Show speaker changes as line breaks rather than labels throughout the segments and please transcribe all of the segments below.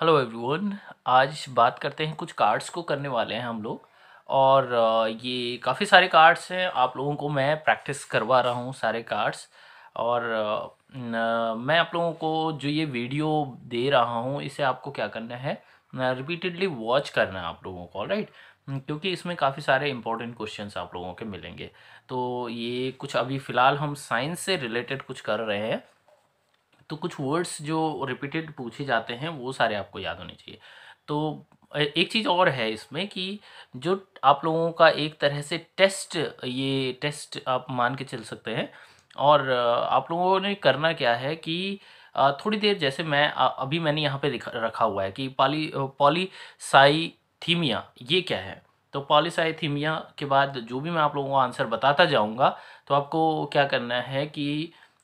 Hello everyone आज बात करते हैं कुछ कार्ड्स को करने वाले हैं हम लोग और ये काफ़ी सारे कार्ड्स हैं आप लोगों को मैं प्रैक्टिस करवा रहा हूँ सारे कार्ड्स और मैं आप लोगों को जो ये वीडियो दे रहा हूँ इसे आपको क्या करना है रिपीटेडली वॉच करना है आप लोगों को राइट क्योंकि इसमें काफ़ी सारे इंपॉर्टेंट क्वेश्चंस आप लोगों के मिलेंगे तो ये कुछ अभी फ़िलहाल हम साइंस से रिलेटेड कुछ कर रहे हैं तो कुछ वर्ड्स जो रिपीटेड पूछे जाते हैं वो सारे आपको याद होने चाहिए तो एक चीज़ और है इसमें कि जो आप लोगों का एक तरह से टेस्ट ये टेस्ट आप मान के चल सकते हैं और आप लोगों ने करना क्या है कि थोड़ी देर जैसे मैं अभी मैंने यहाँ पे रखा हुआ है कि पॉली पॉलीसाइथीमिया ये क्या है तो पॉलीसाइथीमिया के बाद जो भी मैं आप लोगों को आंसर बताता जाऊँगा तो आपको क्या करना है कि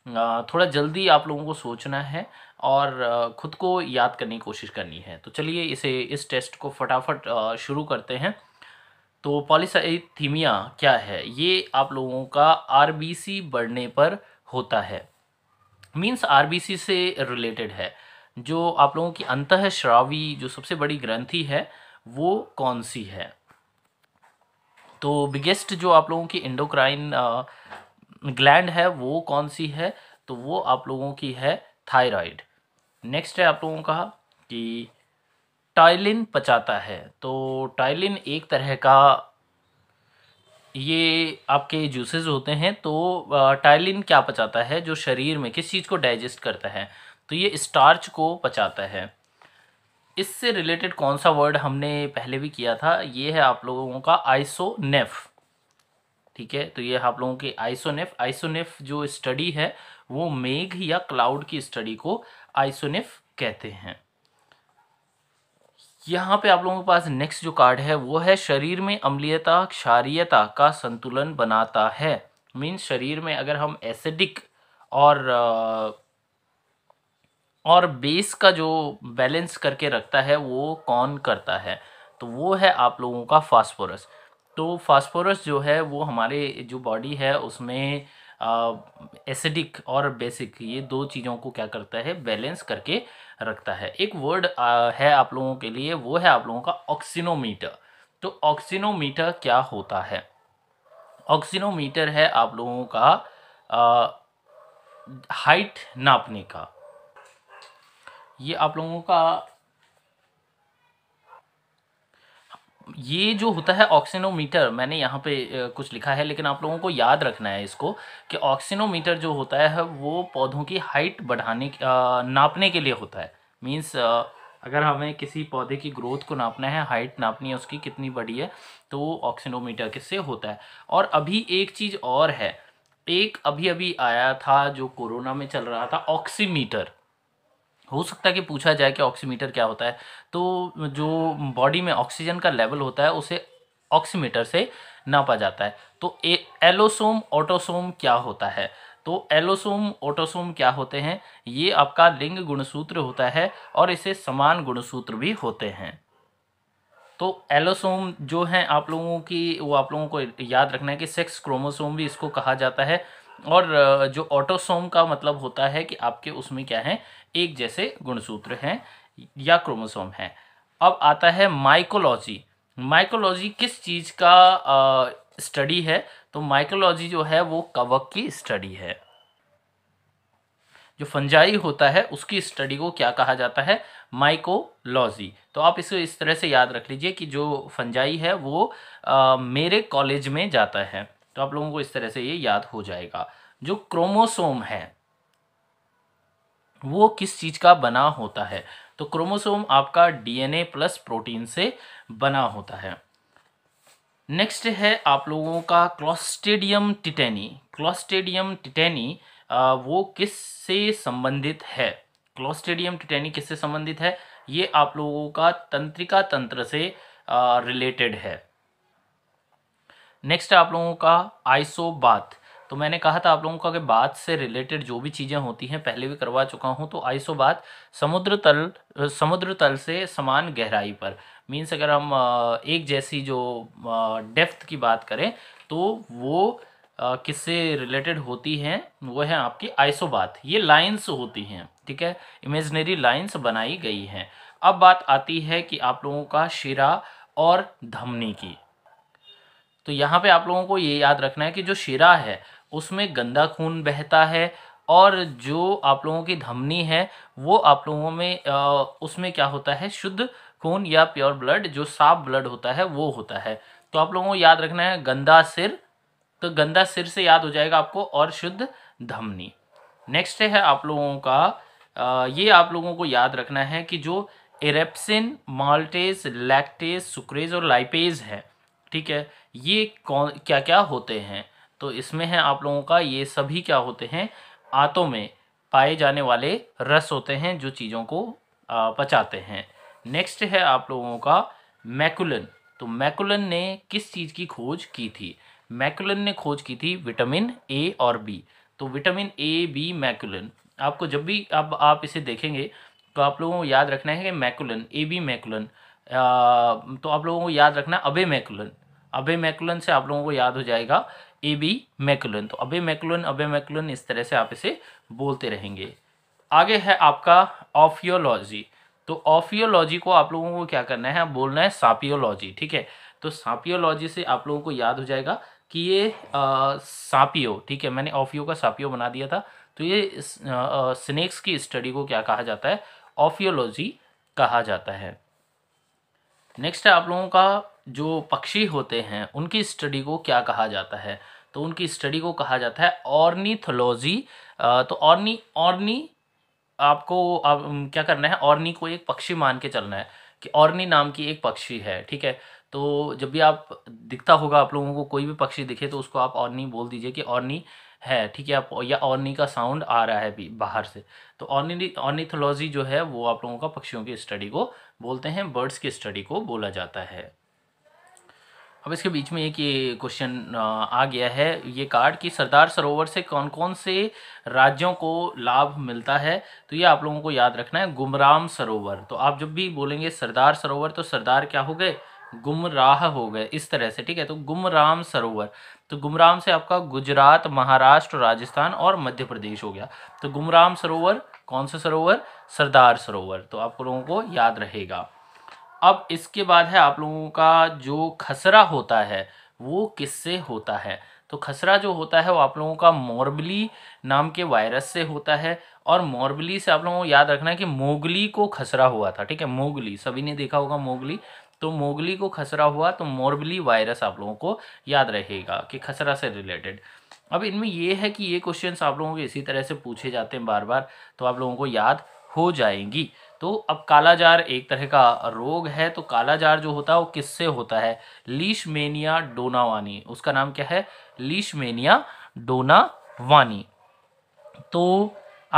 थोड़ा जल्दी आप लोगों को सोचना है और ख़ुद को याद करने की कोशिश करनी है तो चलिए इसे इस टेस्ट को फटाफट शुरू करते हैं तो पॉलिसाइथीमिया क्या है ये आप लोगों का आरबीसी बढ़ने पर होता है मीन्स आरबीसी से रिलेटेड है जो आप लोगों की अंत श्रावी जो सबसे बड़ी ग्रंथि है वो कौन सी है तो बिगेस्ट जो आप लोगों की इंडोक्राइन ग्लैंड है वो कौन सी है तो वो आप लोगों की है थायराइड नेक्स्ट है आप लोगों का कि टाइलिन पचाता है तो टाइलिन एक तरह का ये आपके जूसेस होते हैं तो टाइलिन क्या पचाता है जो शरीर में किस चीज़ को डाइजेस्ट करता है तो ये स्टार्च को पचाता है इससे रिलेटेड कौन सा वर्ड हमने पहले भी किया था ये है आप लोगों का आइसोनेफ ठीक है तो ये आप लोगों की आइसोनेफ आइसोनेफ जो स्टडी है वो मेघ या क्लाउड की स्टडी को आइसोनेफ कहते हैं यहाँ पे आप लोगों के पास नेक्स्ट जो कार्ड है वो है शरीर में अम्लीयता क्षारियता का संतुलन बनाता है मीन शरीर में अगर हम एसिडिक और और बेस का जो बैलेंस करके रखता है वो कौन करता है तो वो है आप लोगों का फास्फोरस तो फास्फोरस जो है वो हमारे जो बॉडी है उसमें एसिडिक और बेसिक ये दो चीज़ों को क्या करता है बैलेंस करके रखता है एक वर्ड है आप लोगों के लिए वो है आप लोगों का ऑक्सीनोमीटर तो ऑक्सीनोमीटर क्या होता है ऑक्सीनोमीटर है आप लोगों का आ, हाइट नापने का ये आप लोगों का ये जो होता है ऑक्सीनोमीटर मैंने यहाँ पे कुछ लिखा है लेकिन आप लोगों को याद रखना है इसको कि ऑक्सीनोमीटर जो होता है वो पौधों की हाइट बढ़ाने नापने के लिए होता है मीन्स अगर हमें किसी पौधे की ग्रोथ को नापना है हाइट नापनी है उसकी कितनी बड़ी है तो वो ऑक्सीनोमीटर किससे होता है और अभी एक चीज़ और है एक अभी अभी आया था जो कोरोना में चल रहा था ऑक्सीमीटर हो सकता है कि पूछा जाए कि ऑक्सीमीटर क्या होता है तो जो बॉडी में ऑक्सीजन का लेवल होता है उसे ऑक्सीमीटर से नापा जाता है तो ए एलोसोम ऑटोसोम क्या होता है तो एलोसोम ऑटोसोम क्या होते हैं ये आपका लिंग गुणसूत्र होता है और इसे समान गुणसूत्र भी होते हैं तो एलोसोम जो हैं आप लोगों की वो आप लोगों को याद रखना है कि सेक्स क्रोमोसोम भी इसको कहा जाता है और जो ऑटोसोम का मतलब होता है कि आपके उसमें क्या है एक जैसे गुणसूत्र हैं या क्रोमोसोम हैं अब आता है माइकोलॉजी माइकोलॉजी किस चीज़ का स्टडी है तो माइकोलॉजी जो है वो कवक की स्टडी है जो फंजाई होता है उसकी स्टडी को क्या कहा जाता है माइकोलॉजी तो आप इसको इस तरह से याद रख लीजिए कि जो फंजाई है वो आ, मेरे कॉलेज में जाता है तो आप लोगों को इस तरह से ये याद हो जाएगा जो क्रोमोसोम है वो किस चीज़ का बना होता है तो क्रोमोसोम आपका डीएनए प्लस प्रोटीन से बना होता है नेक्स्ट है आप लोगों का क्लॉस्टेडियम टिटेनी क्लॉस्टेडियम टिटेनी वो किस से संबंधित है क्लॉस्टेडियम टिटेनी किससे संबंधित है ये आप लोगों का तंत्रिका तंत्र से रिलेटेड है नेक्स्ट आप लोगों का आइसो बात तो मैंने कहा था आप लोगों का कि बात से रिलेटेड जो भी चीज़ें होती हैं पहले भी करवा चुका हूँ तो आइसो बात समुद्र तल समुद्र तल से समान गहराई पर मीन्स अगर हम एक जैसी जो डेफ्थ की बात करें तो वो किससे रिलेटेड होती हैं वो है आपकी बात ये लाइंस होती हैं ठीक है इमेजनरी लाइंस बनाई गई हैं अब बात आती है कि आप लोगों का शिरा और धमनी की तो यहाँ पे आप लोगों को ये याद रखना है कि जो शिरा है उसमें गंदा खून बहता है और जो आप लोगों की धमनी है वो आप लोगों में आ, उसमें क्या होता है शुद्ध खून या प्योर ब्लड जो साफ ब्लड होता है वो होता है तो आप लोगों को याद रखना है गंदा सिर तो गंदा सिर से याद हो जाएगा आपको और शुद्ध धमनी नेक्स्ट है आप लोगों का आ, ये आप लोगों को याद रखना है कि जो एरेप्सिन माल्टेज लैक्टेज सुक्रेज और लाइपेज है ठीक है ये कौन क्या क्या होते हैं तो इसमें है आप लोगों का ये सभी क्या होते हैं आंतों में पाए जाने वाले रस होते हैं जो चीज़ों को पचाते हैं नेक्स्ट है आप लोगों का मैकुलन तो मैकुलन ने किस चीज़ की खोज की थी मैकुलन ने खोज की थी विटामिन ए और बी तो विटामिन ए बी मैकुलन आपको जब भी अब आप, आप इसे देखेंगे तो आप लोगों को याद रखना है कि मैकुलन ए बी मैकुलन तो आप लोगों को याद रखना अबे मैकुलन अबे मैकुलन से आप लोगों को याद हो जाएगा ए बी मैकुलन तो अबे मैकुलन अबे मैकुलन इस तरह से आप इसे बोलते रहेंगे आगे है आपका ऑफियोलॉजी तो ऑफियोलॉजी को आप लोगों को क्या करना है बोलना है सापियोलॉजी ठीक है तो सापियोलॉजी से आप लोगों को याद हो जाएगा कि ये सापियो ठीक है मैंने ऑफियो का सापियो बना दिया था तो ये स्नेक्स की स्टडी को क्या कहा जाता है ऑफियोलॉजी कहा जाता है नेक्स्ट है आप लोगों का जो पक्षी होते हैं उनकी स्टडी को क्या कहा जाता है तो उनकी स्टडी को कहा जाता है ऑर्निथोलॉजी तो ऑर्नी ऑर्नी आपको आप, क्या करना है ऑर्नी को एक पक्षी मान के चलना है कि ऑर्नी नाम की एक पक्षी है ठीक है तो जब भी आप दिखता होगा आप लोगों को कोई भी पक्षी दिखे तो उसको आप ऑर्नी बोल दीजिए कि ऑर्नी है ठीक है आप या ऑर्नी का साउंड आ रहा है भी बाहर से तो ऑर्नी ऑर्निथोलॉजी जो है वो आप लोगों का पक्षियों की स्टडी को बोलते हैं बर्ड्स की स्टडी को बोला जाता है अब इसके बीच में एक ये क्वेश्चन आ गया है ये कार्ड कि सरदार सरोवर से कौन कौन से राज्यों को लाभ मिलता है तो ये आप लोगों को याद रखना है गुमराम सरोवर तो आप जब भी बोलेंगे सरदार सरोवर तो सरदार क्या हो गए गुमराह हो गए इस तरह से ठीक है तो गुमराम सरोवर तो गुमराम से आपका गुजरात महाराष्ट्र राजस्थान और मध्य प्रदेश हो गया तो गुमराम सरोवर कौन सा सरोवर सरदार सरोवर तो आप लोगों को याद रहेगा अब इसके बाद है आप लोगों का जो खसरा होता है वो किससे होता है तो खसरा जो होता है वो आप लोगों का मोरबली नाम के वायरस से होता है और मोरबली से आप लोगों को याद रखना है कि मोगली को खसरा हुआ था ठीक है मोगली सभी ने देखा होगा मोगली तो मोगली को खसरा हुआ तो मोरबली वायरस आप लोगों को याद रहेगा कि खसरा से रिलेटेड अब इनमें ये है कि ये क्वेश्चन आप लोगों के इसी तरह से पूछे जाते हैं बार बार तो आप लोगों को याद हो जाएंगी तो अब कालाजार एक तरह का रोग है तो कालाजार जो होता है वो किससे होता है लीशमेनिया डोनावानी उसका नाम क्या है लीशमेनिया डोनावानी तो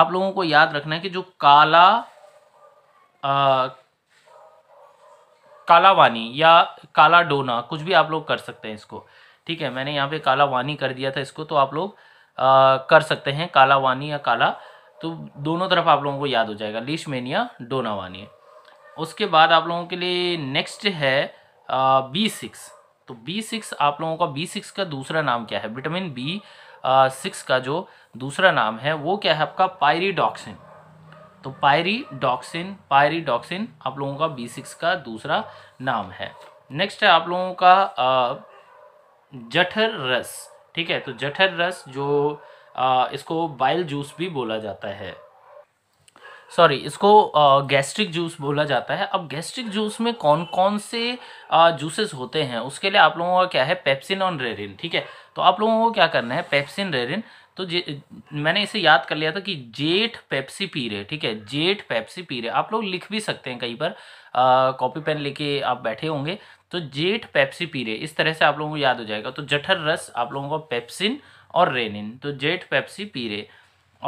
आप लोगों को याद रखना है कि जो काला आ, काला वानी या काला डोना कुछ भी आप लोग कर सकते हैं इसको ठीक है मैंने यहाँ पे काला वानी कर दिया था इसको तो आप लोग आ, कर सकते हैं काला वानी या काला तो दोनों तरफ आप लोगों को याद हो जाएगा लिशमेनिया डोनावानी उसके बाद आप लोगों के लिए नेक्स्ट है बी सिक्स तो बी सिक्स आप लोगों का बी सिक्स का दूसरा नाम क्या है विटामिन बी सिक्स का जो दूसरा नाम है वो क्या है आपका पायरीडॉक्सिन तो पायरीडॉक्सिन पायरीडॉक्सिन आप लोगों का बी सिक्स का दूसरा नाम है नेक्स्ट है आप लोगों का जठर रस ठीक है तो जठर रस जो आ, इसको बाइल जूस भी बोला जाता है सॉरी इसको गैस्ट्रिक जूस बोला जाता है अब गैस्ट्रिक जूस में कौन कौन से जूसेस होते हैं उसके लिए आप लोगों का क्या है पेप्सिन और रेरिन ठीक है तो आप लोगों को क्या करना है पेप्सिन रेरिन तो जे मैंने इसे याद कर लिया था कि जेठ पेप्सी पी रहे ठीक है जेठ पेप्सी पी रहे आप लोग लिख भी सकते हैं कहीं पर कॉपी पेन लेके आप बैठे होंगे तो जेठ पेप्सी पी रहे इस तरह से आप लोगों को याद हो जाएगा तो जठर रस आप लोगों को पेप्सिन और रेनिन तो जेट पेप्सी पीरे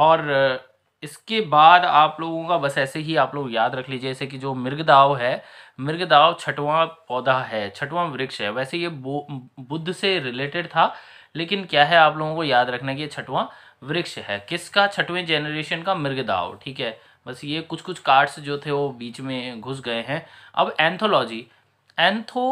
और इसके बाद आप लोगों का बस ऐसे ही आप लोग याद रख लीजिए जैसे कि जो मृगदाव है मृगदाव छठवां पौधा है छठवां वृक्ष है वैसे ये बुद्ध से रिलेटेड था लेकिन क्या है आप लोगों को याद रखना कि ये छठवां वृक्ष है किसका छठवें जेनरेशन का मृगदाव ठीक है बस ये कुछ कुछ कार्ड्स जो थे वो बीच में घुस गए हैं अब एंथोलॉजी एंथो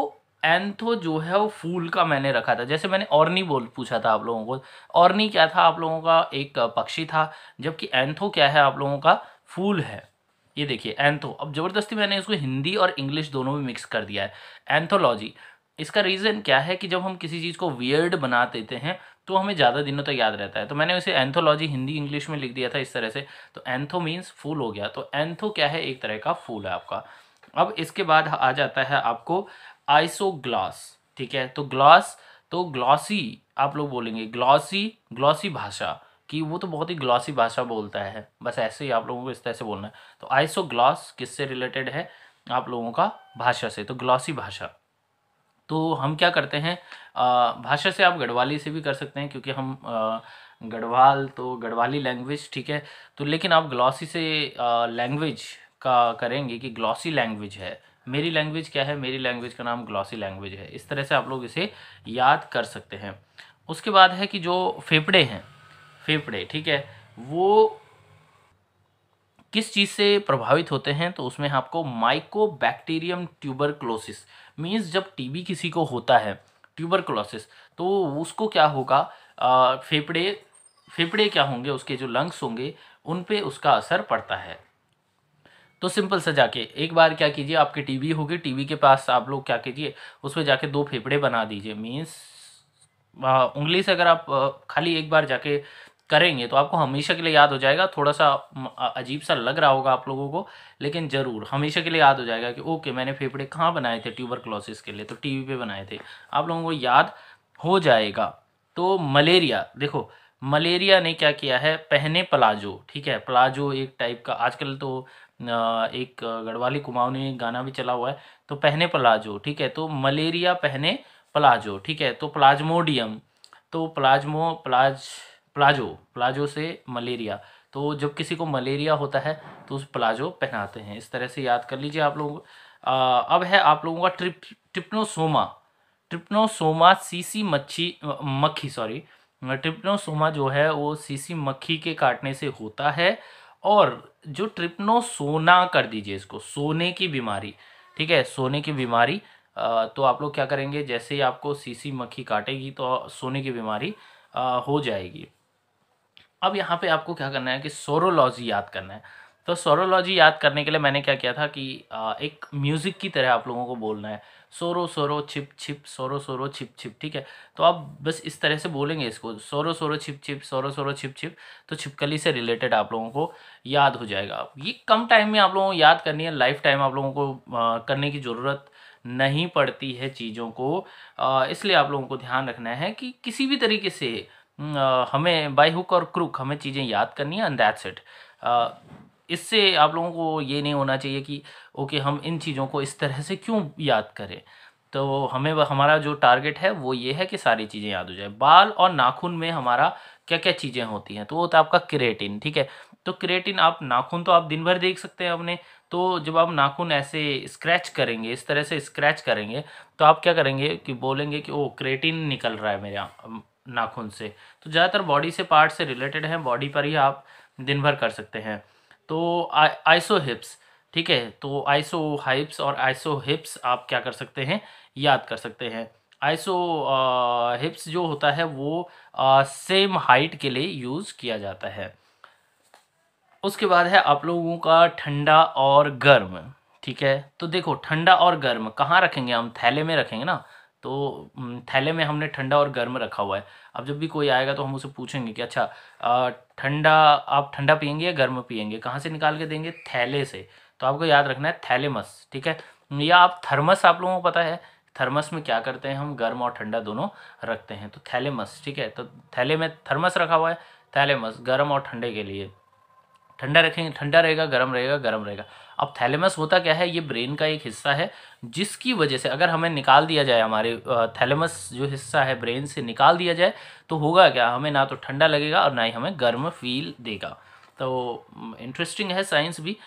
एंथो तो जो है वो फूल का मैंने रखा था जैसे मैंने ऑर्नी बोल पूछा था आप लोगों को ऑर्नी क्या था आप लोगों का एक पक्षी था जबकि एंथो तो क्या है आप लोगों का फूल है ये देखिए एंथो तो। अब ज़बरदस्ती मैंने इसको हिंदी और इंग्लिश दोनों में मिक्स कर दिया है एंथोलॉजी इसका रीज़न क्या है कि जब हम किसी चीज़ को वियर्ड बना देते हैं तो हमें ज़्यादा दिनों तक तो याद रहता है तो मैंने उसे एंथोलॉजी हिंदी इंग्लिश में लिख दिया था इस तरह से तो एंथो मीन्स फूल हो गया तो एंथो क्या है एक तरह का फूल है आपका अब इसके बाद आ जाता है आपको ग्लास ठीक है तो ग्लास तो ग्लॉसी आप लोग बोलेंगे ग्लॉसी ग्लॉसी भाषा कि वो तो बहुत ही ग्लॉसी भाषा बोलता है बस ऐसे ही आप लोगों को इस तरह से बोलना है तो आइसो ग्लॉस किससे रिलेटेड है आप लोगों का भाषा से तो ग्लॉसी भाषा तो हम क्या करते हैं भाषा से आप गढ़वाली से भी कर सकते हैं क्योंकि हम गढ़वाल तो गढ़वाली लैंग्वेज ठीक है तो लेकिन आप ग्लॉसी से लैंग्वेज का करेंगे कि ग्लॉसी लैंग्वेज है मेरी लैंग्वेज क्या है मेरी लैंग्वेज का नाम ग्लॉसी लैंग्वेज है इस तरह से आप लोग इसे याद कर सकते हैं उसके बाद है कि जो फेफड़े हैं फेफड़े ठीक है वो किस चीज़ से प्रभावित होते हैं तो उसमें आपको माइकोबैक्टीरियम ट्यूबरक्लोसिस मीन्स जब टीबी किसी को होता है ट्यूबरक्लोसिस तो उसको क्या होगा फेफड़े फेफड़े क्या होंगे उसके जो लंग्स होंगे उन पे उसका असर पड़ता है तो सिंपल सा जाके एक बार क्या कीजिए आपके टीवी होगी टीवी के पास आप लोग क्या कीजिए उसमें जाके दो फेफड़े बना दीजिए मीन्स उंगली से अगर आप खाली एक बार जाके करेंगे तो आपको हमेशा के लिए याद हो जाएगा थोड़ा सा अजीब सा लग रहा होगा आप लोगों को लेकिन ज़रूर हमेशा के लिए याद हो जाएगा कि ओके मैंने फेफड़े कहाँ बनाए थे ट्यूबर क्लोसिस के लिए तो टीवी पे बनाए थे आप लोगों को याद हो जाएगा तो मलेरिया देखो मलेरिया ने क्या किया है पहने प्लाजो ठीक है प्लाजो एक टाइप का आजकल तो एक गढ़वाली कुमाऊँ ने गाना भी चला हुआ है तो पहने प्लाजो ठीक है तो मलेरिया पहने प्लाजो ठीक है तो प्लाज्मोडियम तो प्लाज्मो प्लाज प्लाजो प्लाजो से मलेरिया तो जब किसी को मलेरिया होता है तो उस प्लाजो पहनाते हैं इस तरह से याद कर लीजिए आप लोगों को अब है आप लोगों का ट्रिप ट्रिप्नोसोमा ट्रिप्नोसोमा सीसी मच्छी मक्खी सॉरी ट्रिप्नोसोमा जो है वो सीसी मक्खी के काटने से होता है और जो सोना कर दीजिए इसको सोने की बीमारी ठीक है सोने की बीमारी तो आप लोग क्या करेंगे जैसे ही आपको सीसी मक्खी काटेगी तो सोने की बीमारी हो जाएगी अब यहाँ पे आपको क्या करना है कि सोरोलॉजी याद करना है तो सोरोलॉजी याद करने के लिए मैंने क्या किया था कि एक म्यूज़िक की तरह आप लोगों को बोलना है सोरो सोरो छिप छिप सोरो सोरो छिप छिप ठीक है तो आप बस इस तरह से बोलेंगे इसको सोरो सोरो छिप छिप सोरो सोरो छिप छिप तो छिपकली से रिलेटेड आप लोगों को याद हो जाएगा ये कम टाइम में आप लोगों को याद करनी है लाइफ टाइम आप लोगों को आ, करने की ज़रूरत नहीं पड़ती है चीज़ों को इसलिए आप लोगों को ध्यान रखना है कि किसी भी तरीके से आ, हमें बाई हुक और क्रुक हमें चीज़ें याद करनी है अन दैट सेट इससे आप लोगों को ये नहीं होना चाहिए कि ओके हम इन चीज़ों को इस तरह से क्यों याद करें तो हमें हमारा जो टारगेट है वो ये है कि सारी चीज़ें याद हो जाए बाल और नाखून में हमारा क्या क्या चीज़ें होती हैं तो वो होता है आपका क्रेटिन ठीक है तो क्रेटिन आप नाखून तो आप दिन भर देख सकते हैं अपने तो जब आप नाखून ऐसे स्क्रैच करेंगे इस तरह से स्क्रैच करेंगे तो आप क्या करेंगे कि बोलेंगे कि ओ क्रेटिन निकल रहा है मेरे नाखून से तो ज़्यादातर बॉडी से पार्ट से रिलेटेड हैं बॉडी पर ही आप दिन भर कर सकते हैं तो आइसो हिप्स ठीक है तो आइसो हाइप्स और आइसो हिप्स आप क्या कर सकते हैं याद कर सकते हैं आइसो हिप्स जो होता है वो आ, सेम हाइट के लिए यूज़ किया जाता है उसके बाद है आप लोगों का ठंडा और गर्म ठीक है तो देखो ठंडा और गर्म कहाँ रखेंगे हम थैले में रखेंगे ना तो थैले में हमने ठंडा और गर्म रखा हुआ है अब जब भी कोई आएगा तो हम उसे पूछेंगे कि अच्छा ठंडा आप ठंडा पियेंगे या गर्म पियेंगे कहाँ से निकाल के देंगे थैले से तो आपको याद रखना है थैलेमस ठीक है या आप थर्मस आप लोगों को पता है थर्मस में क्या करते हैं हम गर्म और ठंडा दोनों रखते हैं तो थैलेमस ठीक है तो थैले में थर्मस रखा हुआ है थैलेमस गर्म और ठंडे के लिए ठंडा रखेंगे ठंडा रहेगा गर्म रहेगा गर्म रहेगा अब थैलेमस होता क्या है ये ब्रेन का एक हिस्सा है जिसकी वजह से अगर हमें निकाल दिया जाए हमारे थैलेमस जो हिस्सा है ब्रेन से निकाल दिया जाए तो होगा क्या हमें ना तो ठंडा लगेगा और ना ही हमें गर्म फील देगा तो इंटरेस्टिंग है साइंस भी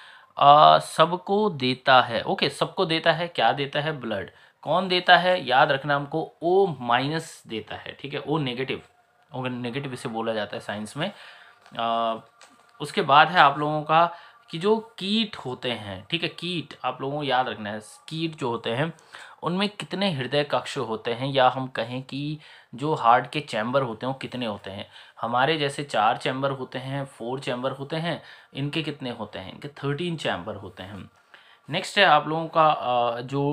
सबको देता है ओके सबको देता है क्या देता है ब्लड कौन देता है याद रखना हमको ओ माइनस देता है ठीक है ओ नेगेटिव ओ नेगेटिव इसे बोला जाता है साइंस में आ, उसके बाद है आप लोगों का कि जो कीट होते हैं ठीक है कीट आप लोगों को याद रखना है कीट जो होते हैं उनमें कितने हृदय कक्ष होते हैं या हम कहें कि जो हार्ट के चैम्बर होते हैं वो कितने होते हैं हमारे जैसे चार चैम्बर होते हैं फोर चैम्बर होते हैं इनके कितने होते हैं इनके थर्टीन चैम्बर होते हैं नेक्स्ट है आप लोगों का जो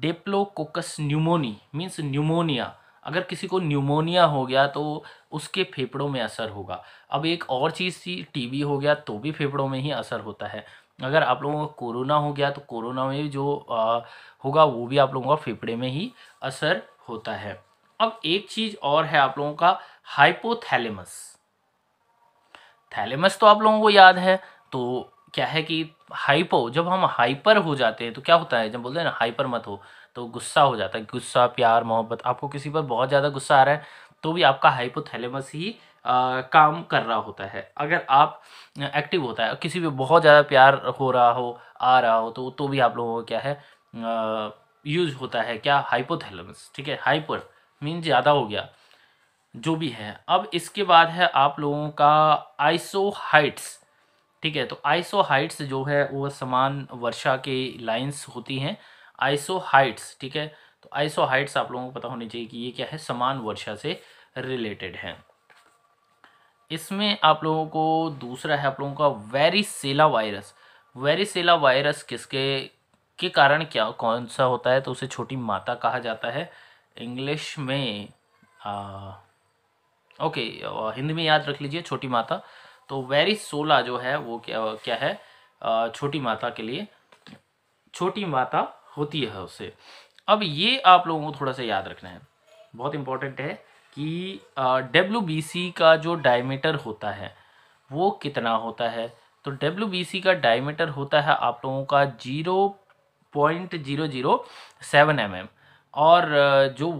डेप्लोकोकस न्यूमोनी मीन्स न्यूमोनिया अगर किसी को न्यूमोनिया हो गया तो उसके फेफड़ों में असर होगा अब एक और चीज़ थी टीबी हो गया तो भी फेफड़ों में ही असर होता है अगर आप लोगों का कोरोना हो गया तो कोरोना में जो आ, होगा वो भी आप लोगों का फेफड़े में ही असर होता है अब एक चीज़ और है आप लोगों का हाइपोथैलेमस थैलेमस तो आप लोगों को याद है तो क्या है कि हाइपो जब हम हाइपर हो जाते हैं तो क्या होता है जब बोलते हैं ना हाइपर मत हो तो गुस्सा हो जाता है गुस्सा प्यार मोहब्बत आपको किसी पर बहुत ज़्यादा गुस्सा आ रहा है तो भी आपका हाइपोथैलेमस ही आ, काम कर रहा होता है अगर आप एक्टिव होता है किसी पे बहुत ज़्यादा प्यार हो रहा हो आ रहा हो तो तो भी आप लोगों को क्या है यूज होता है क्या हाइपोथैलेमस ठीक है हाइपर मीन ज़्यादा हो गया जो भी है अब इसके बाद है आप लोगों का आइसो हाइट्स ठीक है तो आइसो हाइट्स जो है वो समान वर्षा के लाइंस होती हैं आइसो हाइट्स ठीक है तो आइसो हाइट्स आप लोगों को पता होनी चाहिए कि ये क्या है समान वर्षा से रिलेटेड हैं इसमें आप लोगों को दूसरा है आप लोगों का सेला वायरस सेला वायरस किसके के कारण क्या कौन सा होता है तो उसे छोटी माता कहा जाता है इंग्लिश में आ, ओके हिंदी में याद रख लीजिए छोटी माता तो वेरी सोला जो है वो क्या क्या है आ, छोटी माता के लिए छोटी माता होती है उसे अब ये आप लोगों को थोड़ा सा याद रखना है बहुत इंपॉर्टेंट है कि डब्ल्यू बी सी का जो डायमीटर होता है वो कितना होता है तो डब्ल्यू बी सी का डायमीटर होता है आप लोगों का zero point zero zero seven M M और जो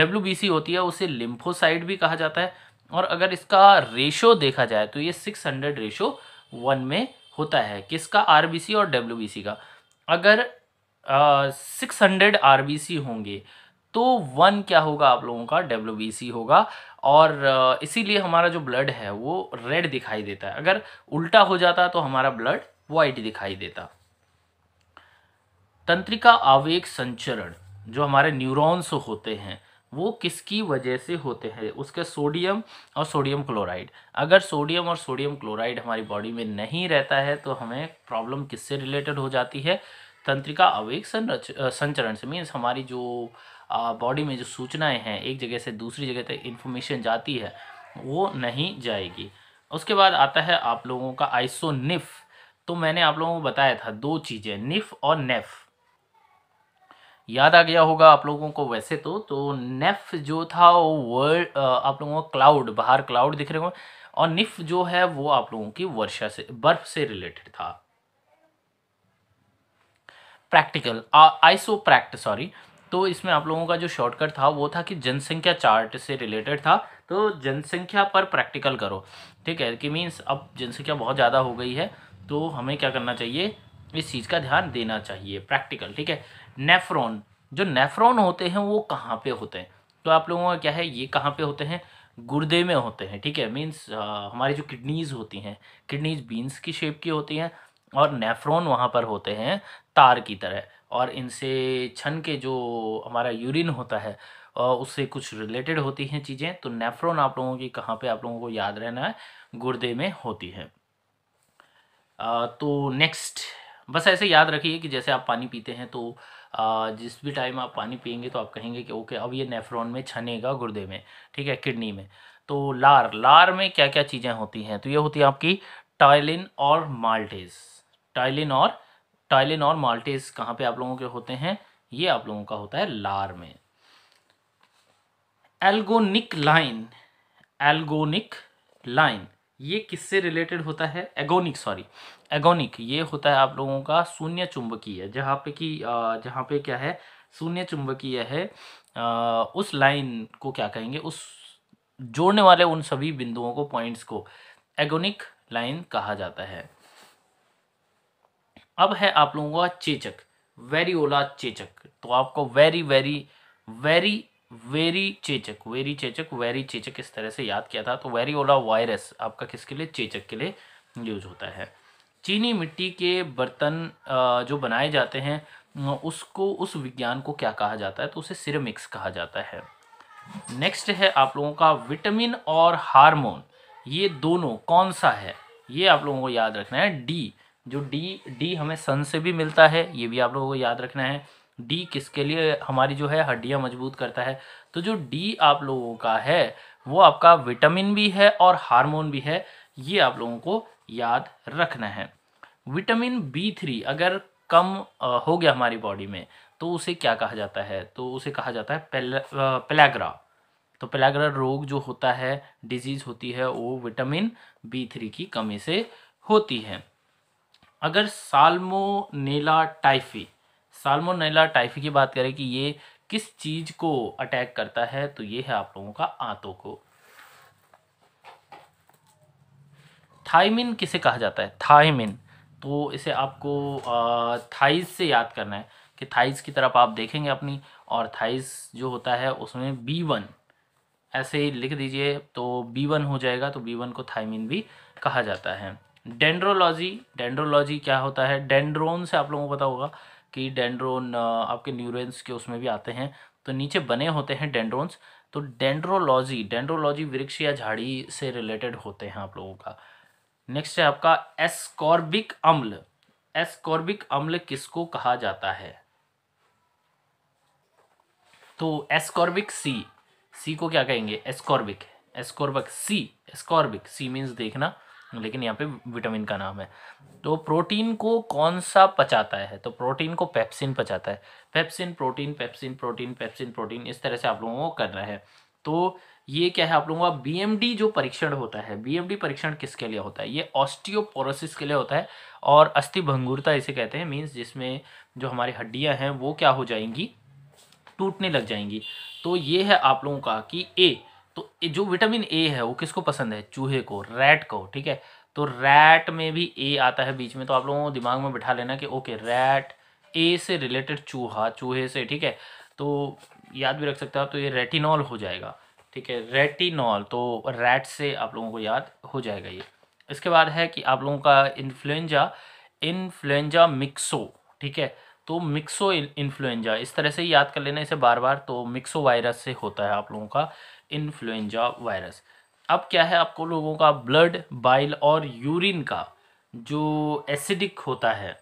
डब्ल्यू बी सी होती है उसे लिम्फोसाइड भी कहा जाता है और अगर इसका रेशो देखा जाए तो ये सिक्स हंड्रेड रेशो वन में होता है किसका आर बी सी और डब्ल्यू बी सी का अगर six hundred R B C होंगे तो वन क्या होगा आप लोगों का डब्ल्यू होगा और इसीलिए हमारा जो ब्लड है वो रेड दिखाई देता है अगर उल्टा हो जाता तो हमारा ब्लड वाइट दिखाई देता तंत्रिका आवेग संचरण जो हमारे न्यूरॉन्स होते हैं वो किसकी वजह से होते हैं उसके सोडियम और सोडियम क्लोराइड अगर सोडियम और सोडियम क्लोराइड हमारी बॉडी में नहीं रहता है तो हमें प्रॉब्लम किससे रिलेटेड हो जाती है तंत्रिका आवेग संरच संचरण से मीन्स हमारी जो बॉडी में जो सूचनाएं हैं एक जगह से दूसरी जगह तक इन्फॉर्मेशन जाती है वो नहीं जाएगी उसके बाद आता है आप लोगों का आइसो निफ तो मैंने आप लोगों को बताया था दो चीज़ें निफ और नेफ याद आ गया होगा आप लोगों को वैसे तो तो नेफ जो था वो वर्ल्ड आप लोगों को क्लाउड बाहर क्लाउड दिख रहे हो और निफ जो है वो आप लोगों की वर्षा से बर्फ से रिलेटेड था प्रैक्टिकल आइसो प्रैक्ट सॉरी तो इसमें आप लोगों का जो शॉर्टकट था वो था कि जनसंख्या चार्ट से रिलेटेड था तो जनसंख्या पर प्रैक्टिकल करो ठीक है कि मीन्स अब जनसंख्या बहुत ज़्यादा हो गई है तो हमें क्या करना चाहिए इस चीज़ का ध्यान देना चाहिए प्रैक्टिकल ठीक है नेफ्रॉन जो नेफ्रॉन होते हैं वो कहाँ पे होते हैं तो आप लोगों का क्या है ये कहाँ पे होते हैं गुर्दे में होते हैं ठीक है मीन्स हमारी जो किडनीज़ होती हैं किडनीज बीन्स की शेप की होती हैं और नेफ्रॉन वहाँ पर होते हैं तार की तरह और इनसे छन के जो हमारा यूरिन होता है उससे कुछ रिलेटेड होती हैं चीज़ें तो नेफ्रोन आप लोगों की कहाँ पे आप लोगों को याद रहना है गुर्दे में होती है तो नेक्स्ट बस ऐसे याद रखिए कि जैसे आप पानी पीते हैं तो जिस भी टाइम आप पानी पियेंगे तो आप कहेंगे कि ओके अब ये नेफ्रॉन में छनेगा गुर्दे में ठीक है किडनी में तो लार लार में क्या क्या चीज़ें होती हैं तो ये होती है आपकी टाइलिन और माल्टेज टाइलिन और टाइलिन और माल्टेज कहाँ पे आप लोगों के होते हैं ये आप लोगों का होता है लार में एल्गोनिक लाइन एल्गोनिक लाइन ये किससे रिलेटेड होता है एगोनिक सॉरी एगोनिक ये होता है आप लोगों का शून्य चुंबकीय जहाँ पे कि जहाँ पे क्या है शून्य चुंबकीय है आ, उस लाइन को क्या कहेंगे उस जोड़ने वाले उन सभी बिंदुओं को पॉइंट्स को एगोनिक लाइन कहा जाता है अब है आप लोगों का चेचक वेरीओला चेचक तो आपको वेरी वेरी वेरी वेरी चेचक वेरी चेचक वेरी चेचक इस तरह से याद किया था तो वेरीओला वायरस आपका किसके लिए चेचक के लिए यूज होता है चीनी मिट्टी के बर्तन जो बनाए जाते हैं उसको उस विज्ञान को क्या कहा जाता है तो उसे सिरमिक्स कहा जाता है नेक्स्ट है आप लोगों का विटामिन और हार्मोन ये दोनों कौन सा है ये आप लोगों को याद रखना है डी जो डी डी हमें सन से भी मिलता है ये भी आप लोगों को याद रखना है डी किसके लिए हमारी जो है हड्डियाँ मजबूत करता है तो जो डी आप लोगों का है वो आपका विटामिन भी है और हार्मोन भी है ये आप लोगों को याद रखना है विटामिन बी थ्री अगर कम हो गया हमारी बॉडी में तो उसे क्या कहा जाता है तो उसे कहा जाता है पेलाग्रा तो पेलाग्रा रोग जो होता है डिजीज़ होती है वो विटामिन बी थ्री की कमी से होती है अगर साल्मोनेला टाइफी साल्मोनेला टाइफी की बात करें कि ये किस चीज़ को अटैक करता है तो ये है आप लोगों का आंतों को थाइमिन किसे कहा जाता है थाइमिन तो इसे आपको थाइज से याद करना है कि थाइज की तरफ आप देखेंगे अपनी और थाइज जो होता है उसमें बी वन ऐसे ही लिख दीजिए तो बी वन हो जाएगा तो बी वन को थाइमिन भी कहा जाता है डेंड्रोलॉजी डेंड्रोलॉजी क्या होता है डेंड्रोन से आप लोगों को पता होगा कि डेंड्रोन आपके न्यूरन्स के उसमें भी आते हैं तो नीचे बने होते हैं डेंड्रोन्स तो डेंड्रोलॉजी डेंड्रोलॉजी वृक्ष या झाड़ी से रिलेटेड होते हैं आप लोगों का नेक्स्ट है आपका एस्कॉर्बिक अम्ल एस्कॉर्बिक अम्ल किसको कहा जाता है तो एस्कॉर्बिक सी सी को क्या कहेंगे ascorbic ascorbic C ascorbic C means देखना लेकिन यहाँ पे विटामिन का नाम है तो प्रोटीन को कौन सा पचाता है तो प्रोटीन को पेप्सिन पचाता है pepsin protein pepsin protein pepsin protein इस तरह से आप लोगों को करना है तो ये क्या है आप लोगों का बीएमडी जो परीक्षण होता है बीएमडी परीक्षण किसके लिए होता है ये ऑस्टियोपोरोसिस के लिए होता है और अस्थि भंगुरता इसे कहते हैं मीन्स जिसमें जो हमारी हड्डियाँ हैं वो क्या हो जाएंगी टूटने लग जाएंगी तो ये है आप लोगों का कि ए तो जो विटामिन ए है वो किसको पसंद है चूहे को रैट को ठीक है तो रैट में भी ए आता है बीच में तो आप लोगों को दिमाग में बिठा लेना कि ओके रैट ए से रिलेटेड चूहा चूहे से ठीक है तो याद भी रख सकते हो आप तो ये रेटिनॉल हो जाएगा ठीक है रेटिनॉल तो रैट से आप लोगों को याद हो जाएगा ये इसके बाद है कि आप लोगों का इन्फ्लुएंजा इन्फ्लुएंजा मिक्सो ठीक है तो मिक्सो इन्फ्लुएंजा इस तरह से याद कर लेना इसे बार बार तो मिक्सो वायरस से होता है आप लोगों का इन्फ्लुएंजा वायरस अब क्या है आपको लोगों का ब्लड बाइल और यूरिन का जो एसिडिक होता है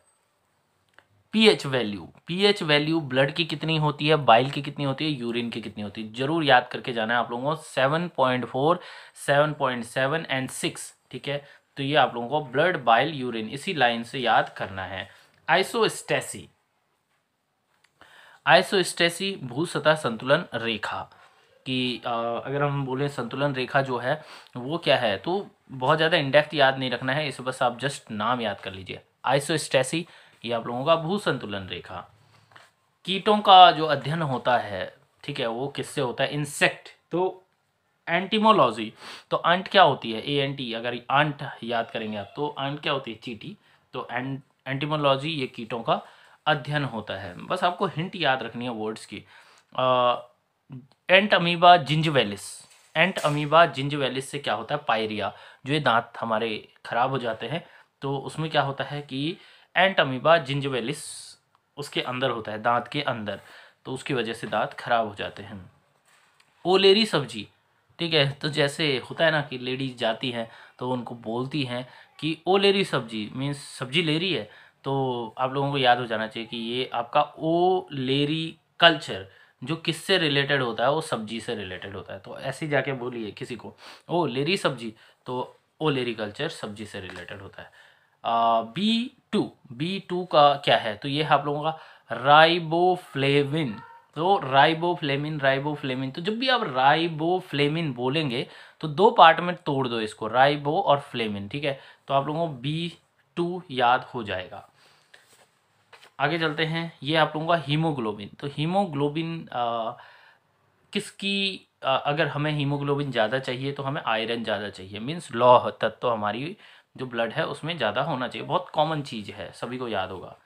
pH value pH value blood की कितनी होती है बाइल की कितनी होती है यूरिन की कितनी होती है जरूर याद करके जाना है आप लोगों को seven point four seven point seven and six ठीक है तो ये आप लोगों को ब्लड बाइल यूरिन इसी लाइन से याद करना है आइसोस्टेसी आइसोस्टेसी सतह संतुलन रेखा कि अगर हम बोलें संतुलन रेखा जो है वो क्या है तो बहुत ज़्यादा इंडेक्थ याद नहीं रखना है इसे बस आप जस्ट नाम याद कर लीजिए आइसोस्टेसी ये आप लोगों का भू संतुलन रेखा कीटों का जो अध्ययन होता है ठीक है वो किससे होता है इंसेक्ट तो एंटीमोलॉजी तो अंट क्या होती है ए एन टी अगर अंट याद करेंगे आप तो अंट क्या होती है चीटी तो एंटीमोलॉजी ये कीटों का अध्ययन होता है बस आपको हिंट याद रखनी है वर्ड्स की आ, एंट अमीबा जिंजवेलिस एंट अमीबा जिंजवेलिस से क्या होता है पायरिया जो ये दांत हमारे खराब हो जाते हैं तो उसमें क्या होता है कि एंट अमीबा जिंजवेलिस उसके अंदर होता है दांत के अंदर तो उसकी वजह से दांत खराब हो जाते हैं ओलेरी सब्जी ठीक है तो जैसे होता है ना कि लेडीज जाती हैं तो उनको बोलती हैं कि ओलेरी सब्जी मीन्स सब्जी ले रही है तो आप लोगों को याद हो जाना चाहिए कि ये आपका ओ लेरी कल्चर जो किससे रिलेटेड होता है वो सब्जी से रिलेटेड होता है तो ऐसे जाके बोलिए किसी को ओ लेरी सब्जी तो ओ कल्चर सब्जी से रिलेटेड होता है बी टू बी टू का क्या है तो ये आप लोगों का राइबोफ्लेविन तो राइबोफ्लेमिन राइबोफ्लेमिन तो जब भी आप राइबोफ्लेमिन बोलेंगे तो दो पार्ट में तोड़ दो इसको राइबो और फ्लेमिन ठीक है तो आप लोगों को बी टू याद हो जाएगा आगे चलते हैं ये आप लोगों का हीमोग्लोबिन तो हीमोग्लोबिन किसकी आ, अगर हमें हीमोग्लोबिन ज़्यादा चाहिए तो हमें आयरन ज़्यादा चाहिए मीन्स लौह तत्व तो हमारी जो ब्लड है उसमें ज़्यादा होना चाहिए बहुत कॉमन चीज़ है सभी को याद होगा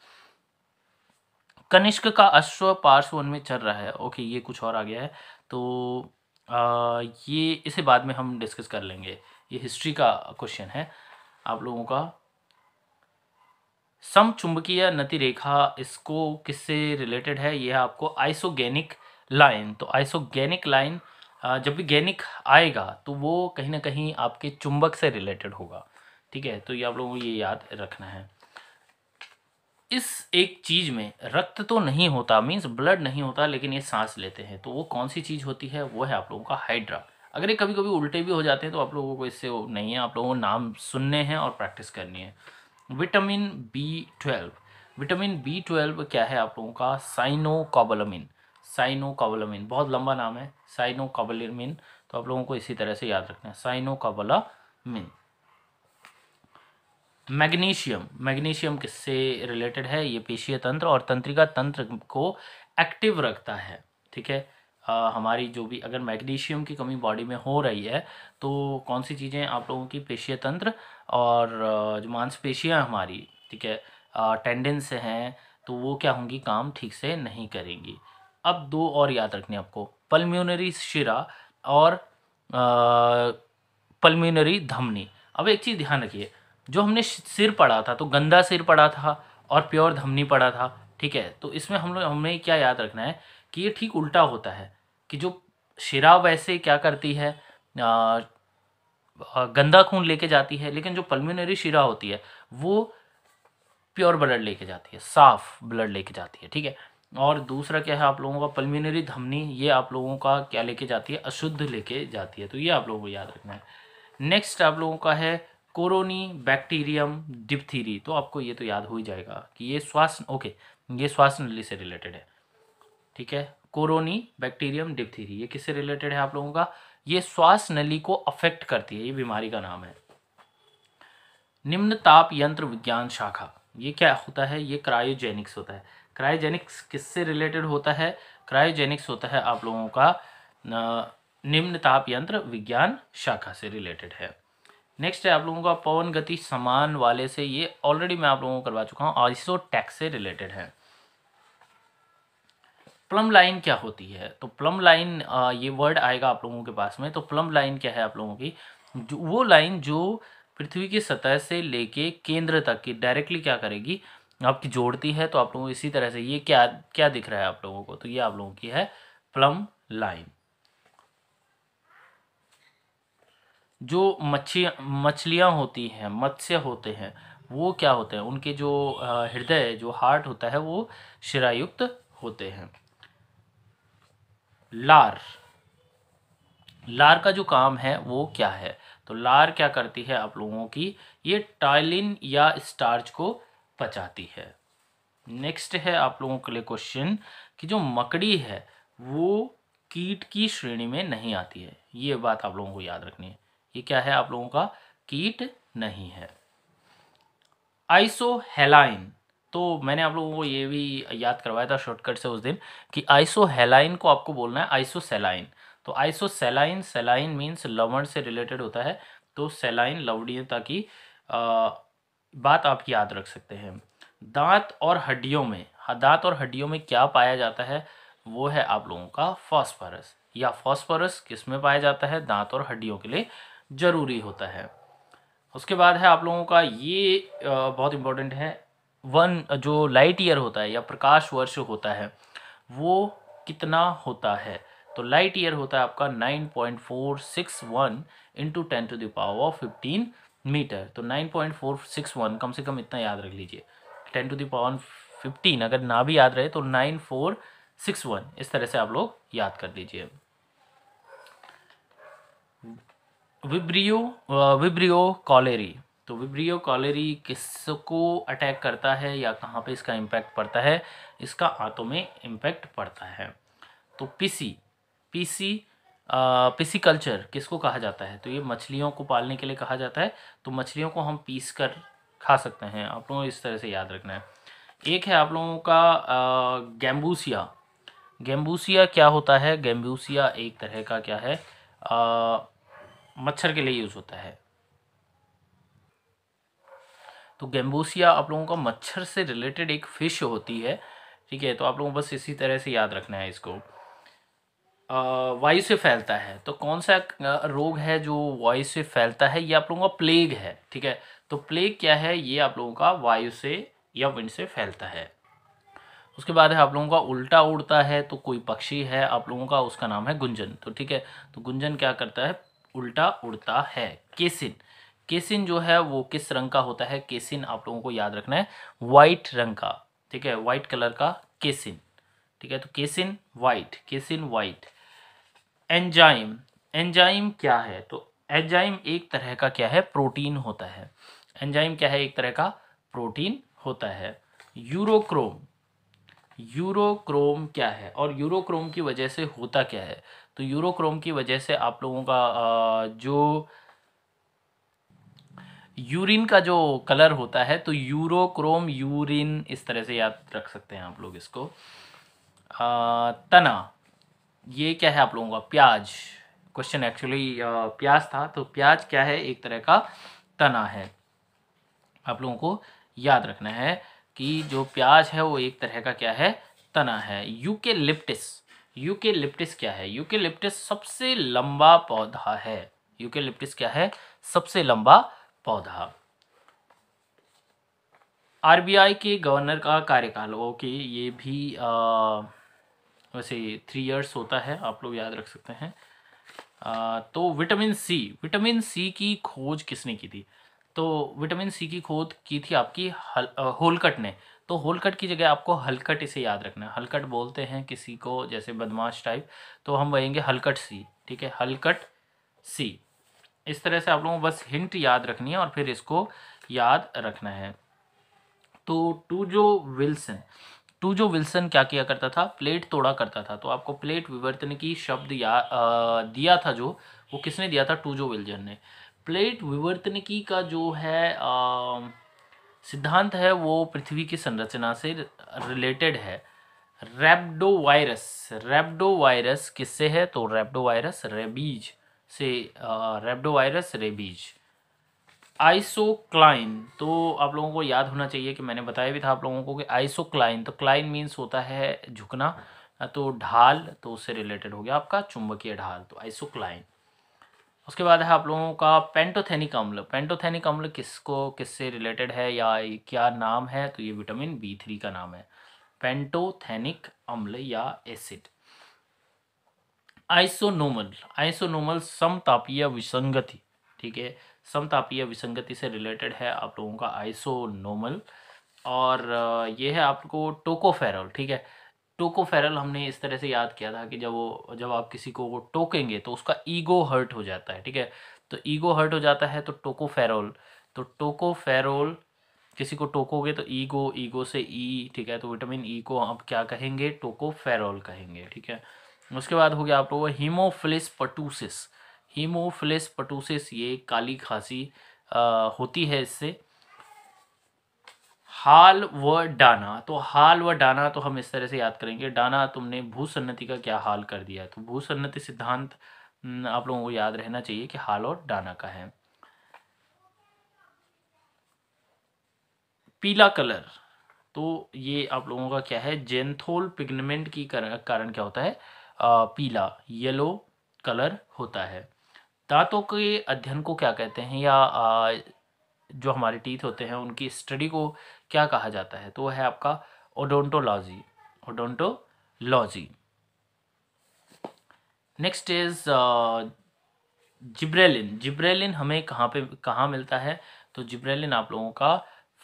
कनिष्क का अश्व पार्श्व उनमें में चल रहा है ओके ये कुछ और आ गया है तो आ, ये इसे बाद में हम डिस्कस कर लेंगे ये हिस्ट्री का क्वेश्चन है आप लोगों का समचुंबकीय रेखा इसको किससे रिलेटेड है यह आपको आइसोगेनिक लाइन तो आइसोगेनिक लाइन जब भी गैनिक आएगा तो वो कहीं ना कहीं आपके चुंबक से रिलेटेड होगा ठीक है तो ये आप लोगों को ये याद रखना है इस एक चीज़ में रक्त तो नहीं होता मीन्स ब्लड नहीं होता लेकिन ये सांस लेते हैं तो वो कौन सी चीज़ होती है वो है आप लोगों का हाइड्रा अगर ये कभी कभी उल्टे भी हो जाते हैं तो आप लोगों को इससे नहीं है आप लोगों को नाम सुनने हैं और प्रैक्टिस करनी है vitamin B twelve vitamin B twelve क्या है आप लोगों का साइनोकाबलमिन साइनोकाबलमिन बहुत लंबा नाम है साइनोकाबलमिन तो आप लोगों को इसी तरह से याद रखना है साइनोकाबलमिन मैग्नीशियम मैग्नीशियम किससे रिलेटेड है ये पेशीय तंत्र और तंत्रिका तंत्र को एक्टिव रखता है ठीक है आ, हमारी जो भी अगर मैग्नीशियम की कमी बॉडी में हो रही है तो कौन सी चीज़ें आप लोगों की पेशीय तंत्र और जो मांसपेशियाँ हमारी ठीक है टेंडेंस हैं तो वो क्या होंगी काम ठीक से नहीं करेंगी अब दो और याद रखने आपको पल्म्यूनरी शिरा और पल्म्यूनरी धमनी अब एक चीज़ ध्यान रखिए जो हमने सिर पढ़ा था तो गंदा सिर पढ़ा था और प्योर धमनी पढ़ा था ठीक है तो इसमें हम लोग हमें क्या याद रखना है कि ये ठीक उल्टा होता है कि जो शराब वैसे क्या करती है आ, गंदा खून लेके जाती है लेकिन जो पल्मोनरी शिरा होती है वो प्योर ब्लड लेके जाती है साफ ब्लड लेके जाती है ठीक है और दूसरा क्या है आप लोगों का पल्मोनरी धमनी ये आप लोगों का क्या लेके जाती है अशुद्ध लेके जाती है तो ये आप लोगों को याद रखना है नेक्स्ट आप लोगों का है कोरोनी बैक्टीरियम डिप्थीरी तो आपको ये तो याद हो ही जाएगा कि ये श्वास ओके ये श्वास नली से रिलेटेड है ठीक है कोरोनी बैक्टीरियम डिप्थीरी ये किससे रिलेटेड है आप लोगों का ये श्वास नली को अफेक्ट करती है ये बीमारी का नाम है निम्न ताप यंत्र विज्ञान शाखा ये क्या होता है ये क्रायोजेनिक्स होता है क्रायोजेनिक्स किससे रिलेटेड होता है क्रायोजेनिक्स होता है आप लोगों का निम्न ताप यंत्र विज्ञान शाखा से रिलेटेड है नेक्स्ट है आप लोगों का पवन गति समान वाले से ये ऑलरेडी मैं आप लोगों को करवा चुका हूँ आइसोटैक्स से रिलेटेड है प्लम लाइन क्या होती है तो प्लम लाइन ये वर्ड आएगा आप लोगों के पास में तो प्लम लाइन क्या है आप लोगों की जो वो लाइन जो पृथ्वी की सतह से लेके केंद्र तक की डायरेक्टली क्या करेगी आपकी जोड़ती है तो आप लोगों इसी तरह से ये क्या क्या दिख रहा है आप लोगों को तो ये आप लोगों की है प्लम लाइन जो मच्छी मछलियाँ होती हैं मत्स्य होते हैं वो क्या होते हैं उनके जो हृदय जो हार्ट होता है वो शिरायुक्त होते हैं लार लार का जो काम है वो क्या है तो लार क्या करती है आप लोगों की ये टाइलिन या स्टार्च को पचाती है नेक्स्ट है आप लोगों के लिए क्वेश्चन कि जो मकड़ी है वो कीट की श्रेणी में नहीं आती है ये बात आप लोगों को याद रखनी है ये क्या है आप लोगों का कीट नहीं है आइसोहेलाइन तो मैंने आप लोगों को ये भी याद करवाया था शॉर्टकट से उस दिन कि आइसो हेलाइन को आपको बोलना है आइसो सेलाइन तो आइसो सेलाइन सेलाइन मीन्स लवण से रिलेटेड होता है तो सेलाइन लवणीय की बात आप याद रख सकते हैं दांत और हड्डियों में हाँ, दांत और हड्डियों में क्या पाया जाता है वो है आप लोगों का फॉस्फरस या फॉस्फरस किस में पाया जाता है दांत और हड्डियों के लिए ज़रूरी होता है उसके बाद है आप लोगों का ये बहुत इंपॉर्टेंट है वन जो लाइट ईयर होता है या प्रकाश वर्ष होता है वो कितना होता है तो लाइट ईयर होता है आपका 9.461 point four six one into ten to the power fifteen meter तो 9.461 कम से कम इतना याद रख लीजिए 10 टू दावर फिफ्टीन अगर ना भी याद रहे तो 9461 इस तरह से आप लोग याद कर लीजिए विब्रियो विब्रियो कॉलेरी तो विब्रियो कॉलरी किसको अटैक करता है या कहाँ पे इसका इम्पैक्ट पड़ता है इसका आंतों में इम्पैक्ट पड़ता है तो पीसी पीसी पीसी कल्चर किसको कहा जाता है तो ये मछलियों को पालने के लिए कहा जाता है तो मछलियों को हम पीस कर खा सकते हैं आप लोगों इस तरह से याद रखना है एक है आप लोगों का गैम्बूसिया गैम्बूसिया क्या होता है गैम्बूसिया एक तरह का क्या है आ, मच्छर के लिए यूज़ होता है तो गैम्बोसिया आप लोगों का मच्छर से रिलेटेड एक फ़िश होती है ठीक है तो आप लोगों को बस इसी तरह से याद रखना है इसको वायु से फैलता है तो कौन सा रोग है जो वायु से फैलता है ये आप लोगों का प्लेग है ठीक है तो प्लेग क्या है ये आप लोगों का वायु से या विंड से फैलता है उसके बाद है आप लोगों का उल्टा उड़ता है तो कोई पक्षी है आप लोगों का उसका नाम है गुंजन तो ठीक है तो गुंजन क्या करता है उल्टा उड़ता है केसिन केसिन जो है वो किस रंग का होता है केसिन आप लोगों को याद रखना है वाइट रंग का ठीक है वाइट कलर का केसिन ठीक है तो casein white casein white enzyme enzyme क्या है तो एंजाइम एक तरह का क्या है प्रोटीन होता है एंजाइम क्या है एक तरह का प्रोटीन होता है यूरोक्रोम यूरोक्रोम क्या है और यूरोक्रोम की वजह से होता क्या है तो यूरोक्रोम की वजह से आप लोगों का जो यूरिन का जो कलर होता है तो यूरोक्रोम यूरिन इस तरह से याद रख सकते हैं आप लोग इसको आ, तना ये क्या है आप लोगों का प्याज क्वेश्चन एक्चुअली प्याज था तो प्याज क्या है एक तरह का तना है आप लोगों को याद रखना है कि जो प्याज है वो एक तरह का क्या है तना है यूके लिप्टिस यूके लिप्टिस क्या है यूके लिप्टिस सबसे लंबा पौधा है यूके लिप्टिस क्या है सबसे लंबा पौधा आरबीआई के गवर्नर का कार्यकाल ओके ये भी आ, वैसे थ्री इयर्स होता है आप लोग याद रख सकते हैं आ, तो विटामिन सी विटामिन सी की खोज किसने की थी तो विटामिन सी की खोज की थी आपकी हल, आ, होलकट ने तो होलकट की जगह आपको हलकट इसे याद रखना है हलकट बोलते हैं किसी को जैसे बदमाश टाइप तो हम बोलेंगे हलकट सी ठीक है हलकट सी इस तरह से आप लोगों को बस हिंट याद रखनी है और फिर इसको याद रखना है तो टू जो विल्सन टू जो विल्सन क्या किया करता था प्लेट तोड़ा करता था तो आपको प्लेट विवर्तन की शब्द या आ, दिया था जो वो किसने दिया था टू जो विल्जन ने प्लेट विवर्तन की का जो है सिद्धांत है वो पृथ्वी की संरचना से रिलेटेड है रेबडो वायरस रेबडो वायरस किससे है तो रेबडो वायरस रेबीज से रेबडोवायरस रेबीज आइसोक्लाइन तो आप लोगों को याद होना चाहिए कि मैंने बताया भी था आप लोगों को कि आइसोक्लाइन तो क्लाइन मीन्स होता है झुकना तो ढाल तो उससे रिलेटेड हो गया आपका चुंबकीय ढाल तो आइसोक्लाइन उसके बाद है आप लोगों का पेंटोथेनिक अम्ल पेंटोथेनिक अम्ल किसको किससे रिलेटेड है या क्या नाम है तो ये विटामिन बी थ्री का नाम है पेंटोथेनिक अम्ल या एसिड आइसोनोमल आइसोनोमल समतापीय विसंगति ठीक है समतापीय विसंगति से रिलेटेड है आप लोगों का आइसोनोमल और ये है आपको टोकोफेरल ठीक है टोकोफेरल हमने इस तरह से याद किया था कि जब वो जब आप किसी को टोकेंगे तो उसका ईगो हर्ट हो जाता है ठीक है तो ईगो हर्ट हो जाता है तो टोकोफेरोल तो टोकोफेरोल किसी को टोकोगे तो ईगो ईगो से ई ठीक है तो विटामिन ई e को आप क्या कहेंगे टोकोफेरोल कहेंगे ठीक है उसके बाद हो गया आप लोगों को हीमोफिलिस पटूसिस हीमोफिलिस पटूसिस ये काली खांसी होती है इससे हाल व डाना तो हाल व डाना तो हम इस तरह से याद करेंगे डाना तुमने भूसन्नति का क्या हाल कर दिया तो भूसन्नति सिद्धांत आप लोगों को याद रहना चाहिए कि हाल और डाना का है पीला कलर तो ये आप लोगों का क्या है जेंथोल पिगमेंट की कारण क्या होता है पीला येलो कलर होता है दांतों के अध्ययन को क्या कहते हैं या जो हमारे टीथ होते हैं उनकी स्टडी को क्या कहा जाता है तो वह है आपका odontology odontology next is gibberellin gibberellin हमें कहाँ पे कहाँ मिलता है तो जिब्रेलिन आप लोगों का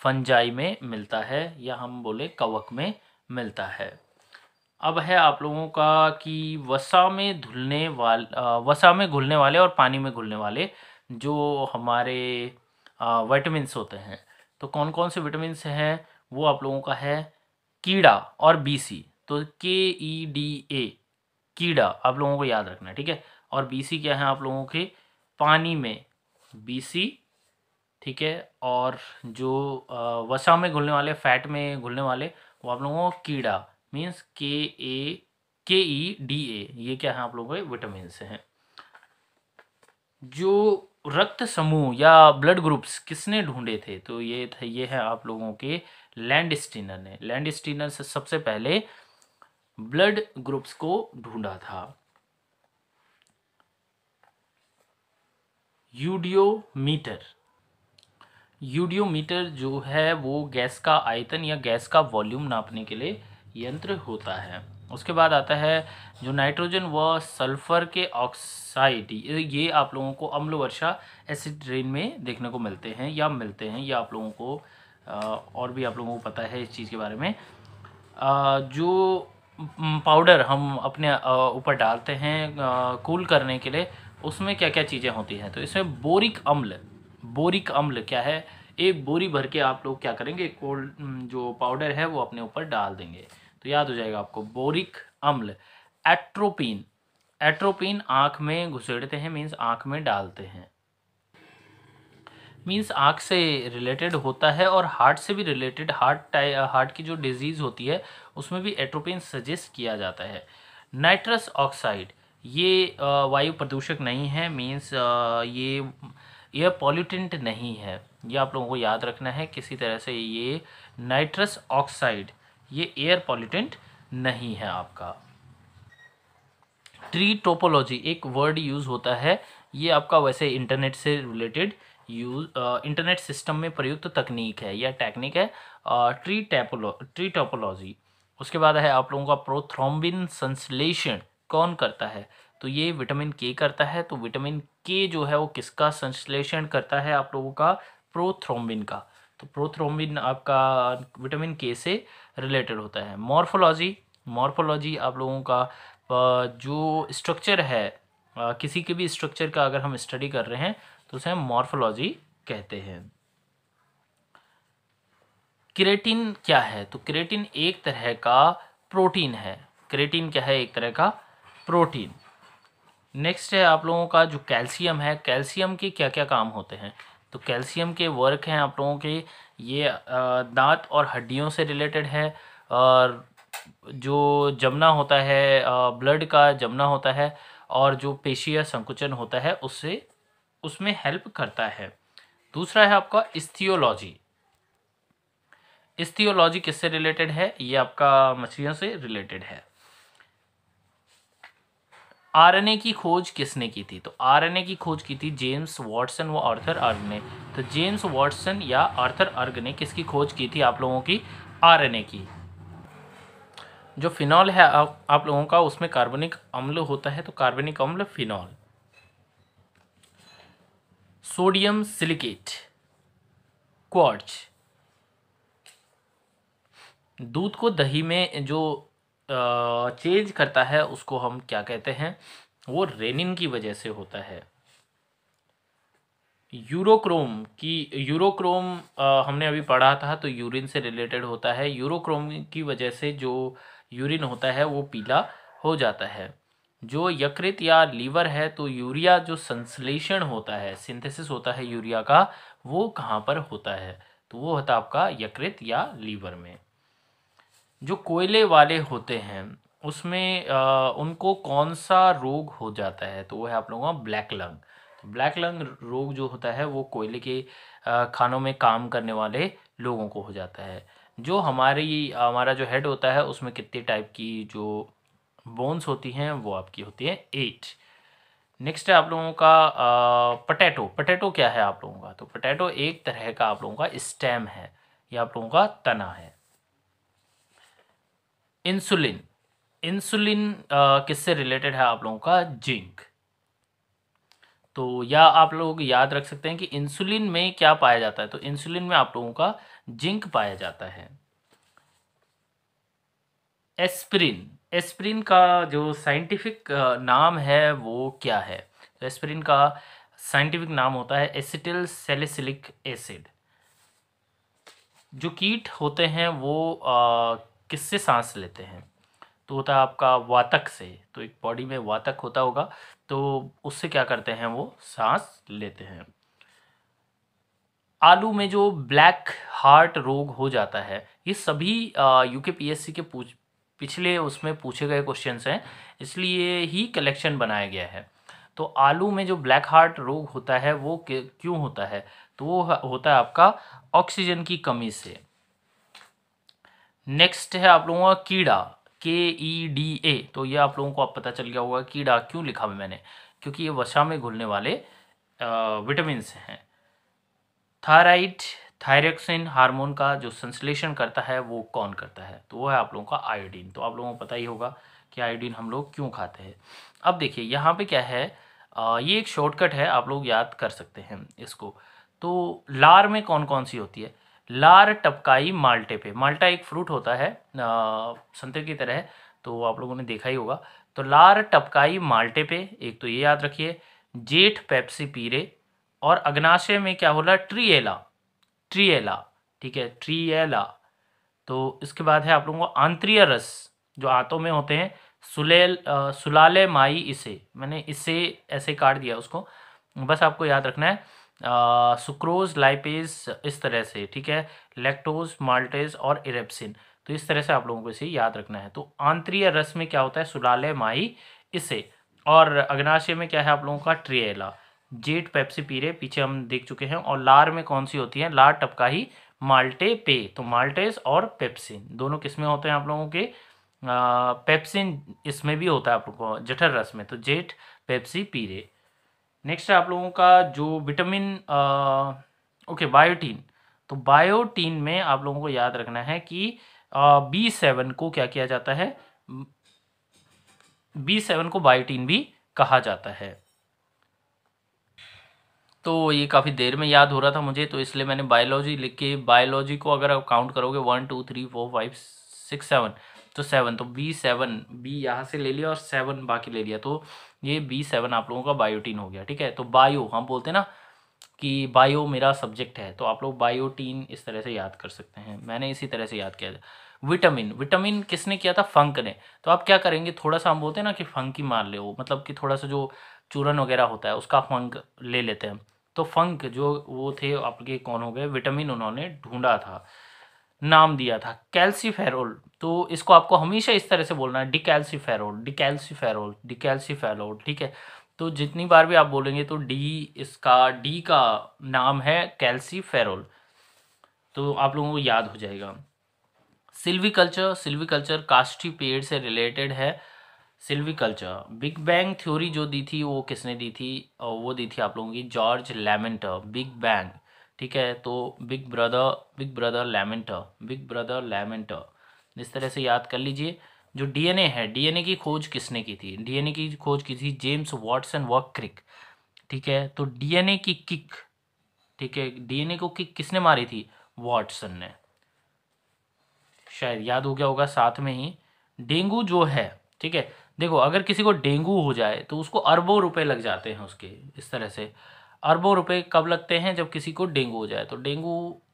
फंजाई में मिलता है या हम बोले कवक में मिलता है अब है आप लोगों का कि वसा में धुलने वाल वसा में घुलने वाले और पानी में घुलने वाले जो हमारे विटामिन्स होते हैं तो कौन कौन से विटामिन्स हैं वो आप लोगों का है कीड़ा और बी सी तो के ई डी ए कीड़ा आप लोगों को याद रखना है ठीक है और बी सी क्या है आप लोगों के पानी में बी सी ठीक है और जो वसा में घुलने वाले फैट में घुलने वाले वो आप लोगों को कीड़ा मीन्स के ए के ई डी ए ये क्या है आप लोगों के विटामिन हैं जो रक्त समूह या ब्लड ग्रुप्स किसने ढूंढे थे तो ये था ये है आप लोगों के लैंड स्टीनर ने लैंड स्टीनर से सबसे पहले ब्लड ग्रुप्स को ढूंढा था यूडियोमीटर यूडियोमीटर जो है वो गैस का आयतन या गैस का वॉल्यूम नापने के लिए यंत्र होता है उसके बाद आता है जो नाइट्रोजन व सल्फर के ऑक्साइड ये आप लोगों को अम्ल वर्षा एसिड रेन में देखने को मिलते हैं या मिलते हैं या आप लोगों को और भी आप लोगों को पता है इस चीज़ के बारे में जो पाउडर हम अपने ऊपर डालते हैं कूल करने के लिए उसमें क्या क्या चीज़ें होती हैं तो इसमें बोरिक अम्ल बोरिक अम्ल क्या है एक बोरी भर के आप लोग क्या करेंगे कोल्ड जो पाउडर है वो अपने ऊपर डाल देंगे तो याद हो जाएगा आपको बोरिक अम्ल एट्रोपिन एट्रोपिन आँख में घुसेड़ते हैं मीन्स आँख में डालते हैं मीन्स आँख से रिलेटेड होता है और हार्ट से भी रिलेटेड हार्ट हार्ट की जो डिजीज़ होती है उसमें भी एट्रोपिन सजेस्ट किया जाता है नाइट्रस ऑक्साइड ये वायु प्रदूषक नहीं है मीन्स ये यह पॉल्यूटेंट नहीं है ये आप लोगों को याद रखना है किसी तरह से ये नाइट्रस ऑक्साइड ये एयर पॉल्यूटेंट नहीं है आपका ट्री टोपोलॉजी एक वर्ड यूज़ होता है ये आपका वैसे इंटरनेट से रिलेटेड यूज इंटरनेट सिस्टम में प्रयुक्त तकनीक है या टेक्निक है ट्री टैपोलो ट्री टोपोलॉजी उसके बाद है आप लोगों का प्रोथ्रोम्बिन संश्लेषण कौन करता है तो ये विटामिन के करता है तो विटामिन के जो है वो किसका संश्लेषण करता है आप लोगों का प्रोथ्रोम्बिन का तो प्रोथ्रोम्बिन आपका विटामिन के से रिलेटेड होता है मॉर्फोलॉजी मॉर्फोलॉजी आप लोगों का जो स्ट्रक्चर है किसी के भी स्ट्रक्चर का अगर हम स्टडी कर रहे हैं तो उसे हम मॉर्फोलॉजी कहते हैं क्रेटिन क्या है तो क्रेटिन एक तरह का प्रोटीन है क्रेटिन क्या है एक तरह का प्रोटीन नेक्स्ट है आप लोगों का जो कैल्शियम है कैल्शियम के क्या क्या काम होते हैं तो कैल्शियम के वर्क हैं आप लोगों के ये दांत और हड्डियों से रिलेटेड है और जो जमना होता है ब्लड का जमना होता है और जो पेशिया संकुचन होता है उससे उसमें हेल्प करता है दूसरा है आपका इस्थियोलॉजी इस्थियोलॉजी किससे रिलेटेड है ये आपका मछलियों से रिलेटेड है आरएनए की खोज किसने की थी तो आरएनए की खोज की थी जेम्स वॉटसन व आर्थर अर्ग ने तो जेम्स वॉटसन या आर्थर अर्ग ने किसकी खोज की थी आप लोगों की आरएनए की जो फिनॉल है आप, आप लोगों का उसमें कार्बनिक अम्ल होता है तो कार्बनिक अम्ल फिनॉल सोडियम सिलिकेट क्वार्ट्ज दूध को दही में जो चेंज करता है उसको हम क्या कहते हैं वो रेनिन की वजह से होता है यूरोक्रोम की यूरोक्रोम हमने अभी पढ़ा था तो यूरिन से रिलेटेड होता है यूरोक्रोम की वजह से जो यूरिन होता है वो पीला हो जाता है जो यकृत या लीवर है तो यूरिया जो संश्लेषण होता है सिंथेसिस होता है यूरिया का वो कहाँ पर होता है तो वो होता है आपका यकृत या लीवर में जो कोयले वाले होते हैं उसमें आ, उनको कौन सा रोग हो जाता है तो वो है आप लोगों का ब्लैक लंग तो ब्लैक लंग रोग जो होता है वो कोयले के आ, खानों में काम करने वाले लोगों को हो जाता है जो हमारी हमारा जो हेड होता है उसमें कितने टाइप की जो बोन्स होती हैं वो आपकी होती है एट नेक्स्ट है आप लोगों का पटैटो पटैटो क्या है आप लोगों का तो पटैटो एक तरह का आप लोगों का स्टेम है या आप लोगों का तना है इंसुलिन इंसुलिन किससे रिलेटेड है आप लोगों का जिंक तो या आप लोग याद रख सकते हैं कि इंसुलिन में क्या पाया जाता है तो इंसुलिन में आप लोगों का जिंक पाया जाता है एस्प्रिन एस्प्रिन का जो साइंटिफिक नाम है वो क्या है तो एस्प्रिन का साइंटिफिक नाम होता है एसिटिल सेलिसिलिक एसिड जो कीट होते हैं वो किससे सांस लेते हैं तो होता है आपका वातक से तो एक बॉडी में वातक होता होगा तो उससे क्या करते हैं वो सांस लेते हैं आलू में जो ब्लैक हार्ट रोग हो जाता है ये सभी यू के पी एस सी के पूछ पिछले उसमें पूछे गए क्वेश्चंस हैं इसलिए ही कलेक्शन बनाया गया है तो आलू में जो ब्लैक हार्ट रोग होता है वो क्यों होता है तो वो होता है आपका ऑक्सीजन की कमी से नेक्स्ट है आप लोगों का कीड़ा के ई डी ए तो ये आप लोगों को अब पता चल गया होगा कीड़ा क्यों लिखा हुआ मैंने क्योंकि ये वसा में घुलने वाले विटामिन हैं थायराइड थायरेक्सिन हार्मोन का जो संश्लेषण करता है वो कौन करता है तो वो है आप लोगों का आयोडीन तो आप लोगों को पता ही होगा कि आयोडीन हम लोग क्यों खाते हैं अब देखिए यहाँ पे क्या है आ, ये एक शॉर्टकट है आप लोग याद कर सकते हैं इसको तो लार में कौन कौन सी होती है लार टपकाई माल्टे पे माल्टा एक फ्रूट होता है संतरे की तरह तो आप लोगों ने देखा ही होगा तो लार टपकाई माल्टे पे एक तो ये याद रखिए जेठ पेप्सी पीरे और अग्नाशय में क्या बोला ट्रीएला ट्रीएला ठीक है ट्रीएला तो इसके बाद है आप लोगों को आंतरीय रस जो आंतों में होते हैं सुलेल सुलाले माई इसे मैंने इसे ऐसे काट दिया उसको बस आपको याद रखना है सुक्रोज लाइपेज इस तरह से ठीक है लेक्टोज माल्टेज और इरेप्सिन तो इस तरह से आप लोगों को इसे याद रखना है तो आंतरीय रस में क्या होता है सुलाले माई इसे और अग्नाशय में क्या है आप लोगों का ट्रियला जेट पेप्सी पीरे पीछे हम देख चुके हैं और लार में कौन सी होती है लार टपका ही माल्टे पे तो माल्टेस और पेप्सिन दोनों किस्में होते हैं आप लोगों के पेप्सिन इसमें भी होता है आप लोगों को जठर रस में तो जेठ पेप्सी पीरे नेक्स्ट है आप लोगों का जो विटामिन ओके बायोटीन तो बायोटीन में आप लोगों को याद रखना है कि बी सेवन को क्या किया जाता है बी सेवन को बायोटीन भी कहा जाता है तो ये काफ़ी देर में याद हो रहा था मुझे तो इसलिए मैंने बायोलॉजी लिख के बायोलॉजी को अगर आप काउंट करोगे one two three four five six seven तो सेवन तो बी सेवन बी यहाँ से ले लिया और सेवन बाकी ले लिया तो ये बी सेवन आप लोगों का बायोटीन हो गया ठीक है तो बायो हम बोलते हैं ना कि बायो मेरा सब्जेक्ट है तो आप लोग बायोटीन इस तरह से याद कर सकते हैं मैंने इसी तरह से याद किया था विटामिन विटामिन किसने किया था फंक ने तो आप क्या करेंगे थोड़ा सा हम बोलते हैं ना कि फंक ही मार ले हो मतलब कि थोड़ा सा जो चूरन वगैरह होता है उसका फंक ले लेते हैं तो फंक जो वो थे आपके कौन हो गए विटामिन उन्होंने ढूंढा था नाम दिया था कैल्सीफेरोल तो इसको आपको हमेशा इस तरह से बोलना है डिकैल्सीफेरोल डिकैल्सीफेरोल डिकैल्सीफेरोल ठीक है तो जितनी बार भी आप बोलेंगे तो डी इसका डी का नाम है कैल्सीफेरोल तो आप लोगों को याद हो जाएगा सिल्वीकल्चर सिल्वीकल्चर काष्ठी पेड़ से रिलेटेड है सिल्वीकल्चर बिग बैंग थ्योरी जो दी थी वो किसने दी थी वो दी थी आप लोगों की जॉर्ज लेमेंटर बिग बैंग ठीक है तो बिग ब्रदर बिग ब्रदर लेमेंटर बिग ब्रदर लेमेंटर इस तरह से याद कर लीजिए जो डीएनए है डीएनए की खोज किसने की थी डीएनए की खोज की थी जेम्स वॉटसन वॉक क्रिक ठीक है तो डीएनए की किक ठीक है डीएनए को किक किसने मारी थी वॉटसन ने शायद याद हो गया होगा साथ में ही डेंगू जो है ठीक है देखो अगर किसी को डेंगू हो जाए तो उसको अरबों रुपए लग जाते हैं उसके इस तरह से अरबों रुपए कब लगते हैं जब किसी को डेंगू हो जाए तो डेंगू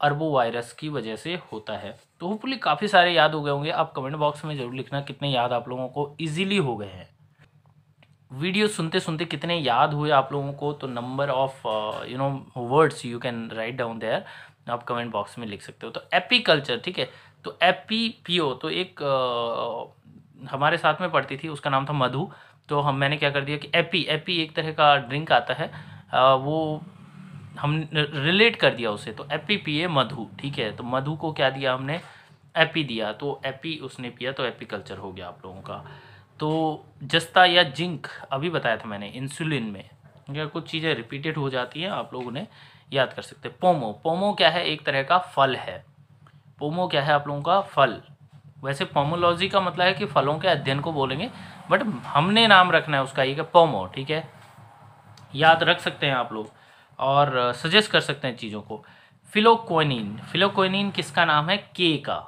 अरबो वायरस की वजह से होता है तो होपफुली काफ़ी सारे याद हो गए होंगे आप कमेंट बॉक्स में ज़रूर लिखना कितने याद आप लोगों को इजीली हो गए हैं वीडियो सुनते सुनते कितने याद हुए आप लोगों को तो number of you know words you can write down there आप कमेंट बॉक्स में लिख सकते हो तो एपी कल्चर ठीक है तो एपी पीओ तो एक uh, हमारे साथ में पढ़ती थी उसका नाम था मधु तो हम मैंने क्या कर दिया कि एपी एपी एक तरह का ड्रिंक आता है वो हम रिलेट कर दिया उसे तो एपी पिए मधु ठीक है तो मधु को क्या दिया हमने एपी दिया तो एपी उसने पिया तो एपी कल्चर हो गया आप लोगों का तो जस्ता या जिंक अभी बताया था मैंने इंसुलिन में या कुछ चीज़ें रिपीटेड हो जाती हैं आप लोग उन्हें याद कर सकते हैं पोमो पोमो क्या है एक तरह का फल है पोमो क्या है आप लोगों का फल वैसे पोमोलॉजी का मतलब है कि फलों के अध्ययन को बोलेंगे बट हमने नाम रखना है उसका ये कि पोमो ठीक है याद रख सकते हैं आप लोग और सजेस्ट कर सकते हैं चीज़ों को फिलोकोनिन फिलोकोनिन किसका नाम है के का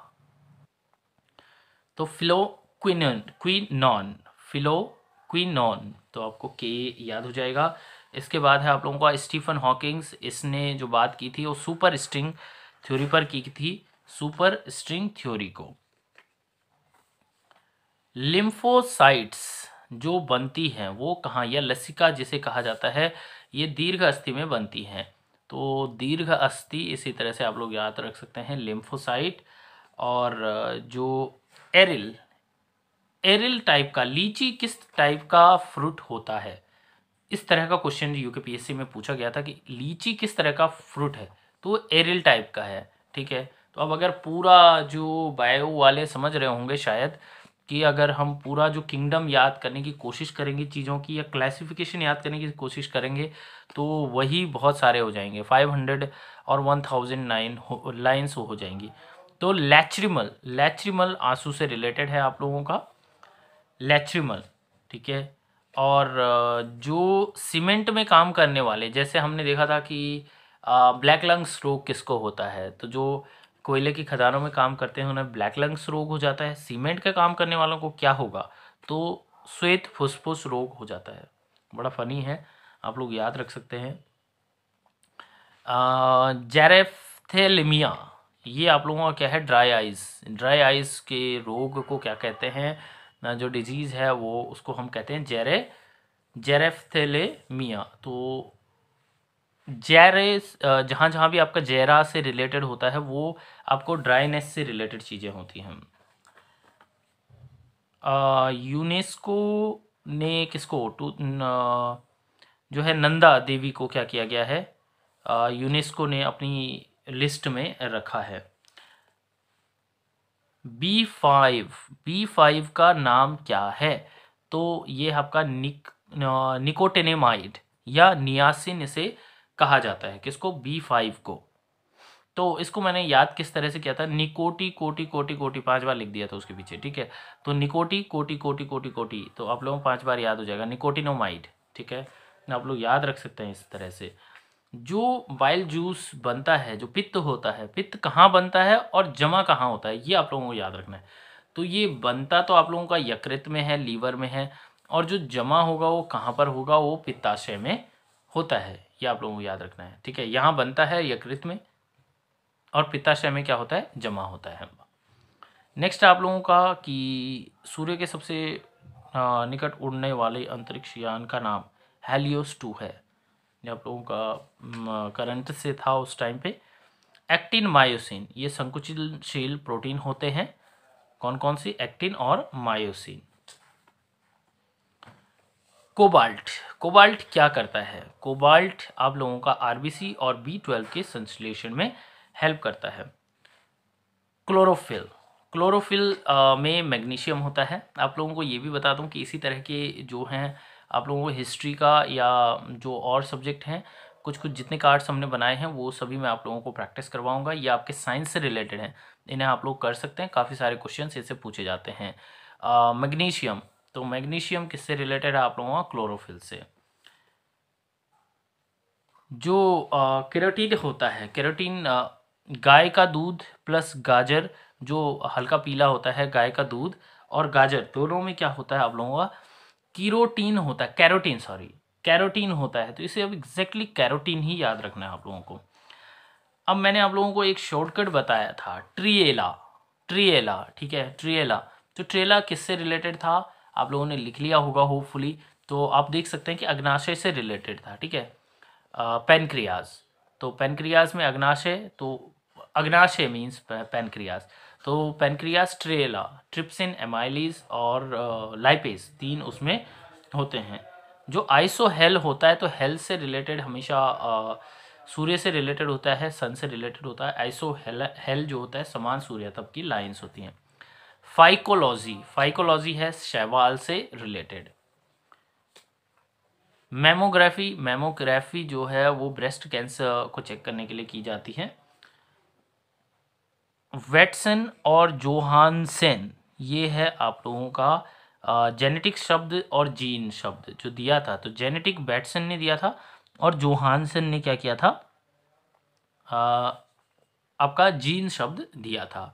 तो फिलोक्विनन क्विनॉन फिलोक्विनॉन तो आपको के याद हो जाएगा इसके बाद है आप लोगों का स्टीफन हॉकिंग्स इसने जो बात की थी वो सुपर स्ट्रिंग थ्योरी पर की थी सुपर स्ट्रिंग थ्योरी को लिम्फोसाइट्स जो बनती हैं वो कहाँ या लसिका जिसे कहा जाता है ये दीर्घ अस्थि में बनती हैं तो दीर्घ अस्थि इसी तरह से आप लोग याद रख सकते हैं लिम्फोसाइट और जो एरिल एरिल टाइप का लीची किस टाइप का फ्रूट होता है इस तरह का question U K P S C में पूछा गया था कि लीची किस तरह का फ्रूट है तो एरिल टाइप का है ठीक है तो अब अगर पूरा जो बायो वाले समझ रहे होंगे शायद कि अगर हम पूरा जो किंगडम याद करने की कोशिश करेंगे चीज़ों की या क्लासिफिकेशन याद करने की कोशिश करेंगे तो वही बहुत सारे हो जाएंगे फाइव हंड्रेड और वन थाउजेंड नाइन लाइन्स हो जाएंगी तो लैचरिमल लैचरिमल आंसू से रिलेटेड है आप लोगों का लैचरिमल ठीक है और जो सीमेंट में काम करने वाले जैसे हमने देखा था कि ब्लैक लंग स्ट्रोक किसको होता है तो जो कोयले की खदानों में काम करते हैं उन्हें ब्लैक लंग्स रोग हो जाता है सीमेंट का काम करने वालों को क्या होगा तो श्वेत फुसफुस रोग हो जाता है बड़ा फनी है आप लोग याद रख सकते हैं जेरेफ्थेलिमिया ये आप लोगों का क्या है ड्राई आइज ड्राई आइस के रोग को क्या कहते हैं ना जो डिजीज़ है वो उसको हम कहते हैं जेरे जेरेफ्थेलेमिया तो जेरे जहाँ जहाँ भी आपका जेरा से रिलेटेड होता है वो आपको ड्राइनेस से रिलेटेड चीज़ें होती हैं यूनेस्को ने किसको टू जो है नंदा देवी को क्या किया गया है यूनेस्को ने अपनी लिस्ट में रखा है बी फाइव बी फाइव का नाम क्या है तो ये आपका निक निकोटेनेमाइड या नियासिन से कहा जाता है किसको बी फाइव को तो इसको मैंने याद किस तरह से किया था निकोटी कोटी कोटी कोटी पांच बार लिख दिया था उसके पीछे ठीक है तो निकोटी कोटी कोटी कोटी कोटी तो आप लोगों को पांच बार याद हो जाएगा निकोटिनोमाइड ठीक है आप लोग याद रख सकते हैं इस तरह से जो वाइल जूस बनता है जो पित्त होता है पित्त कहाँ बनता है और जमा कहाँ होता है ये आप लोगों को याद रखना है तो ये बनता तो आप लोगों का यकृत में है लीवर में है और जो जमा होगा वो कहाँ पर होगा वो पित्ताशय में होता है ये आप लोगों को याद रखना है ठीक है यहाँ बनता है यकृत में और पिताशय में क्या होता है जमा होता है नेक्स्ट आप लोगों का कि सूर्य के सबसे निकट उड़ने वाले अंतरिक्ष यान का नाम हेलियोस टू है ये आप लोगों का करंट से था उस टाइम पे एक्टिन मायोसिन ये संकुचनशील प्रोटीन होते हैं कौन कौन सी एक्टिन और मायोसिन कोबाल्ट कोबाल्ट क्या करता है कोबाल्ट आप लोगों का आरबीसी और बी ट्वेल्व के संश्लेषण में हेल्प करता है क्लोरोफिल क्लोरोफिल में मैग्नीशियम होता है आप लोगों को ये भी बता दूं कि इसी तरह के जो हैं आप लोगों को हिस्ट्री का या जो और सब्जेक्ट हैं कुछ कुछ जितने कार्ड्स हमने बनाए हैं वो सभी मैं आप लोगों को प्रैक्टिस करवाऊंगा ये आपके साइंस से रिलेटेड हैं इन्हें आप लोग कर सकते हैं काफ़ी सारे क्वेश्चन इससे पूछे जाते हैं मैग्नीशियम तो मैग्नीशियम किससे रिलेटेड है आप लोगों का क्लोरोफिल से जो केराटीन होता है केराटीन गाय का दूध प्लस गाजर जो हल्का पीला होता है गाय का दूध और गाजर दोनों में क्या होता है आप लोगों का कीरोटीन होता है कैरोटीन सॉरी कैरोटीन होता है तो इसे अब एग्जैक्टली कैरोटीन ही याद रखना है आप लोगों को अब मैंने आप लोगों को एक शॉर्टकट बताया था ट्रिएला ट्रिएला ठीक है ट्रिएला तो ट्रेला किससे रिलेटेड था आप लोगों ने लिख लिया होगा होपफुली तो आप देख सकते हैं कि अग्नाशय से रिलेटेड था ठीक है पेनक्रियाज तो पेनक्रियाज में अग्नाशय तो अग्नाशय मीन्स पेनक्रियाज तो पेनक्रियाज ट्रेला ट्रिप्सिन एमाइलिस और लाइपेस तीन उसमें होते हैं जो आइसो हेल होता है तो हेल से रिलेटेड हमेशा सूर्य से रिलेटेड होता है सन से रिलेटेड होता है आइसो हेल हेल जो होता है समान सूर्य तब की लाइन्स होती हैं फाइकोलॉजी फाइकोलॉजी है शैवाल से रिलेटेड मेमोग्राफी मेमोग्राफी जो है वो ब्रेस्ट कैंसर को चेक करने के लिए की जाती है वेटसन और जोहानसेन ये है आप लोगों का जेनेटिक शब्द और जीन शब्द जो दिया था तो जेनेटिक वेटसन ने दिया था और जोहानसन ने क्या किया था आ, आपका जीन शब्द दिया था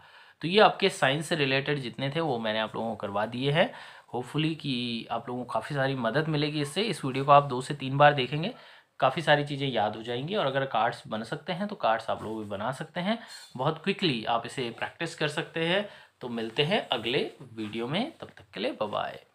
तो ये आपके साइंस से रिलेटेड जितने थे वो मैंने आप लोगों को करवा दिए हैं होपफुली कि आप लोगों को काफ़ी सारी मदद मिलेगी इससे इस वीडियो को आप दो से तीन बार देखेंगे काफ़ी सारी चीज़ें याद हो जाएंगी और अगर कार्ड्स बन सकते हैं तो कार्ड्स आप लोग भी बना सकते हैं बहुत क्विकली आप इसे प्रैक्टिस कर सकते हैं तो मिलते हैं अगले वीडियो में तब तक के लिए बाय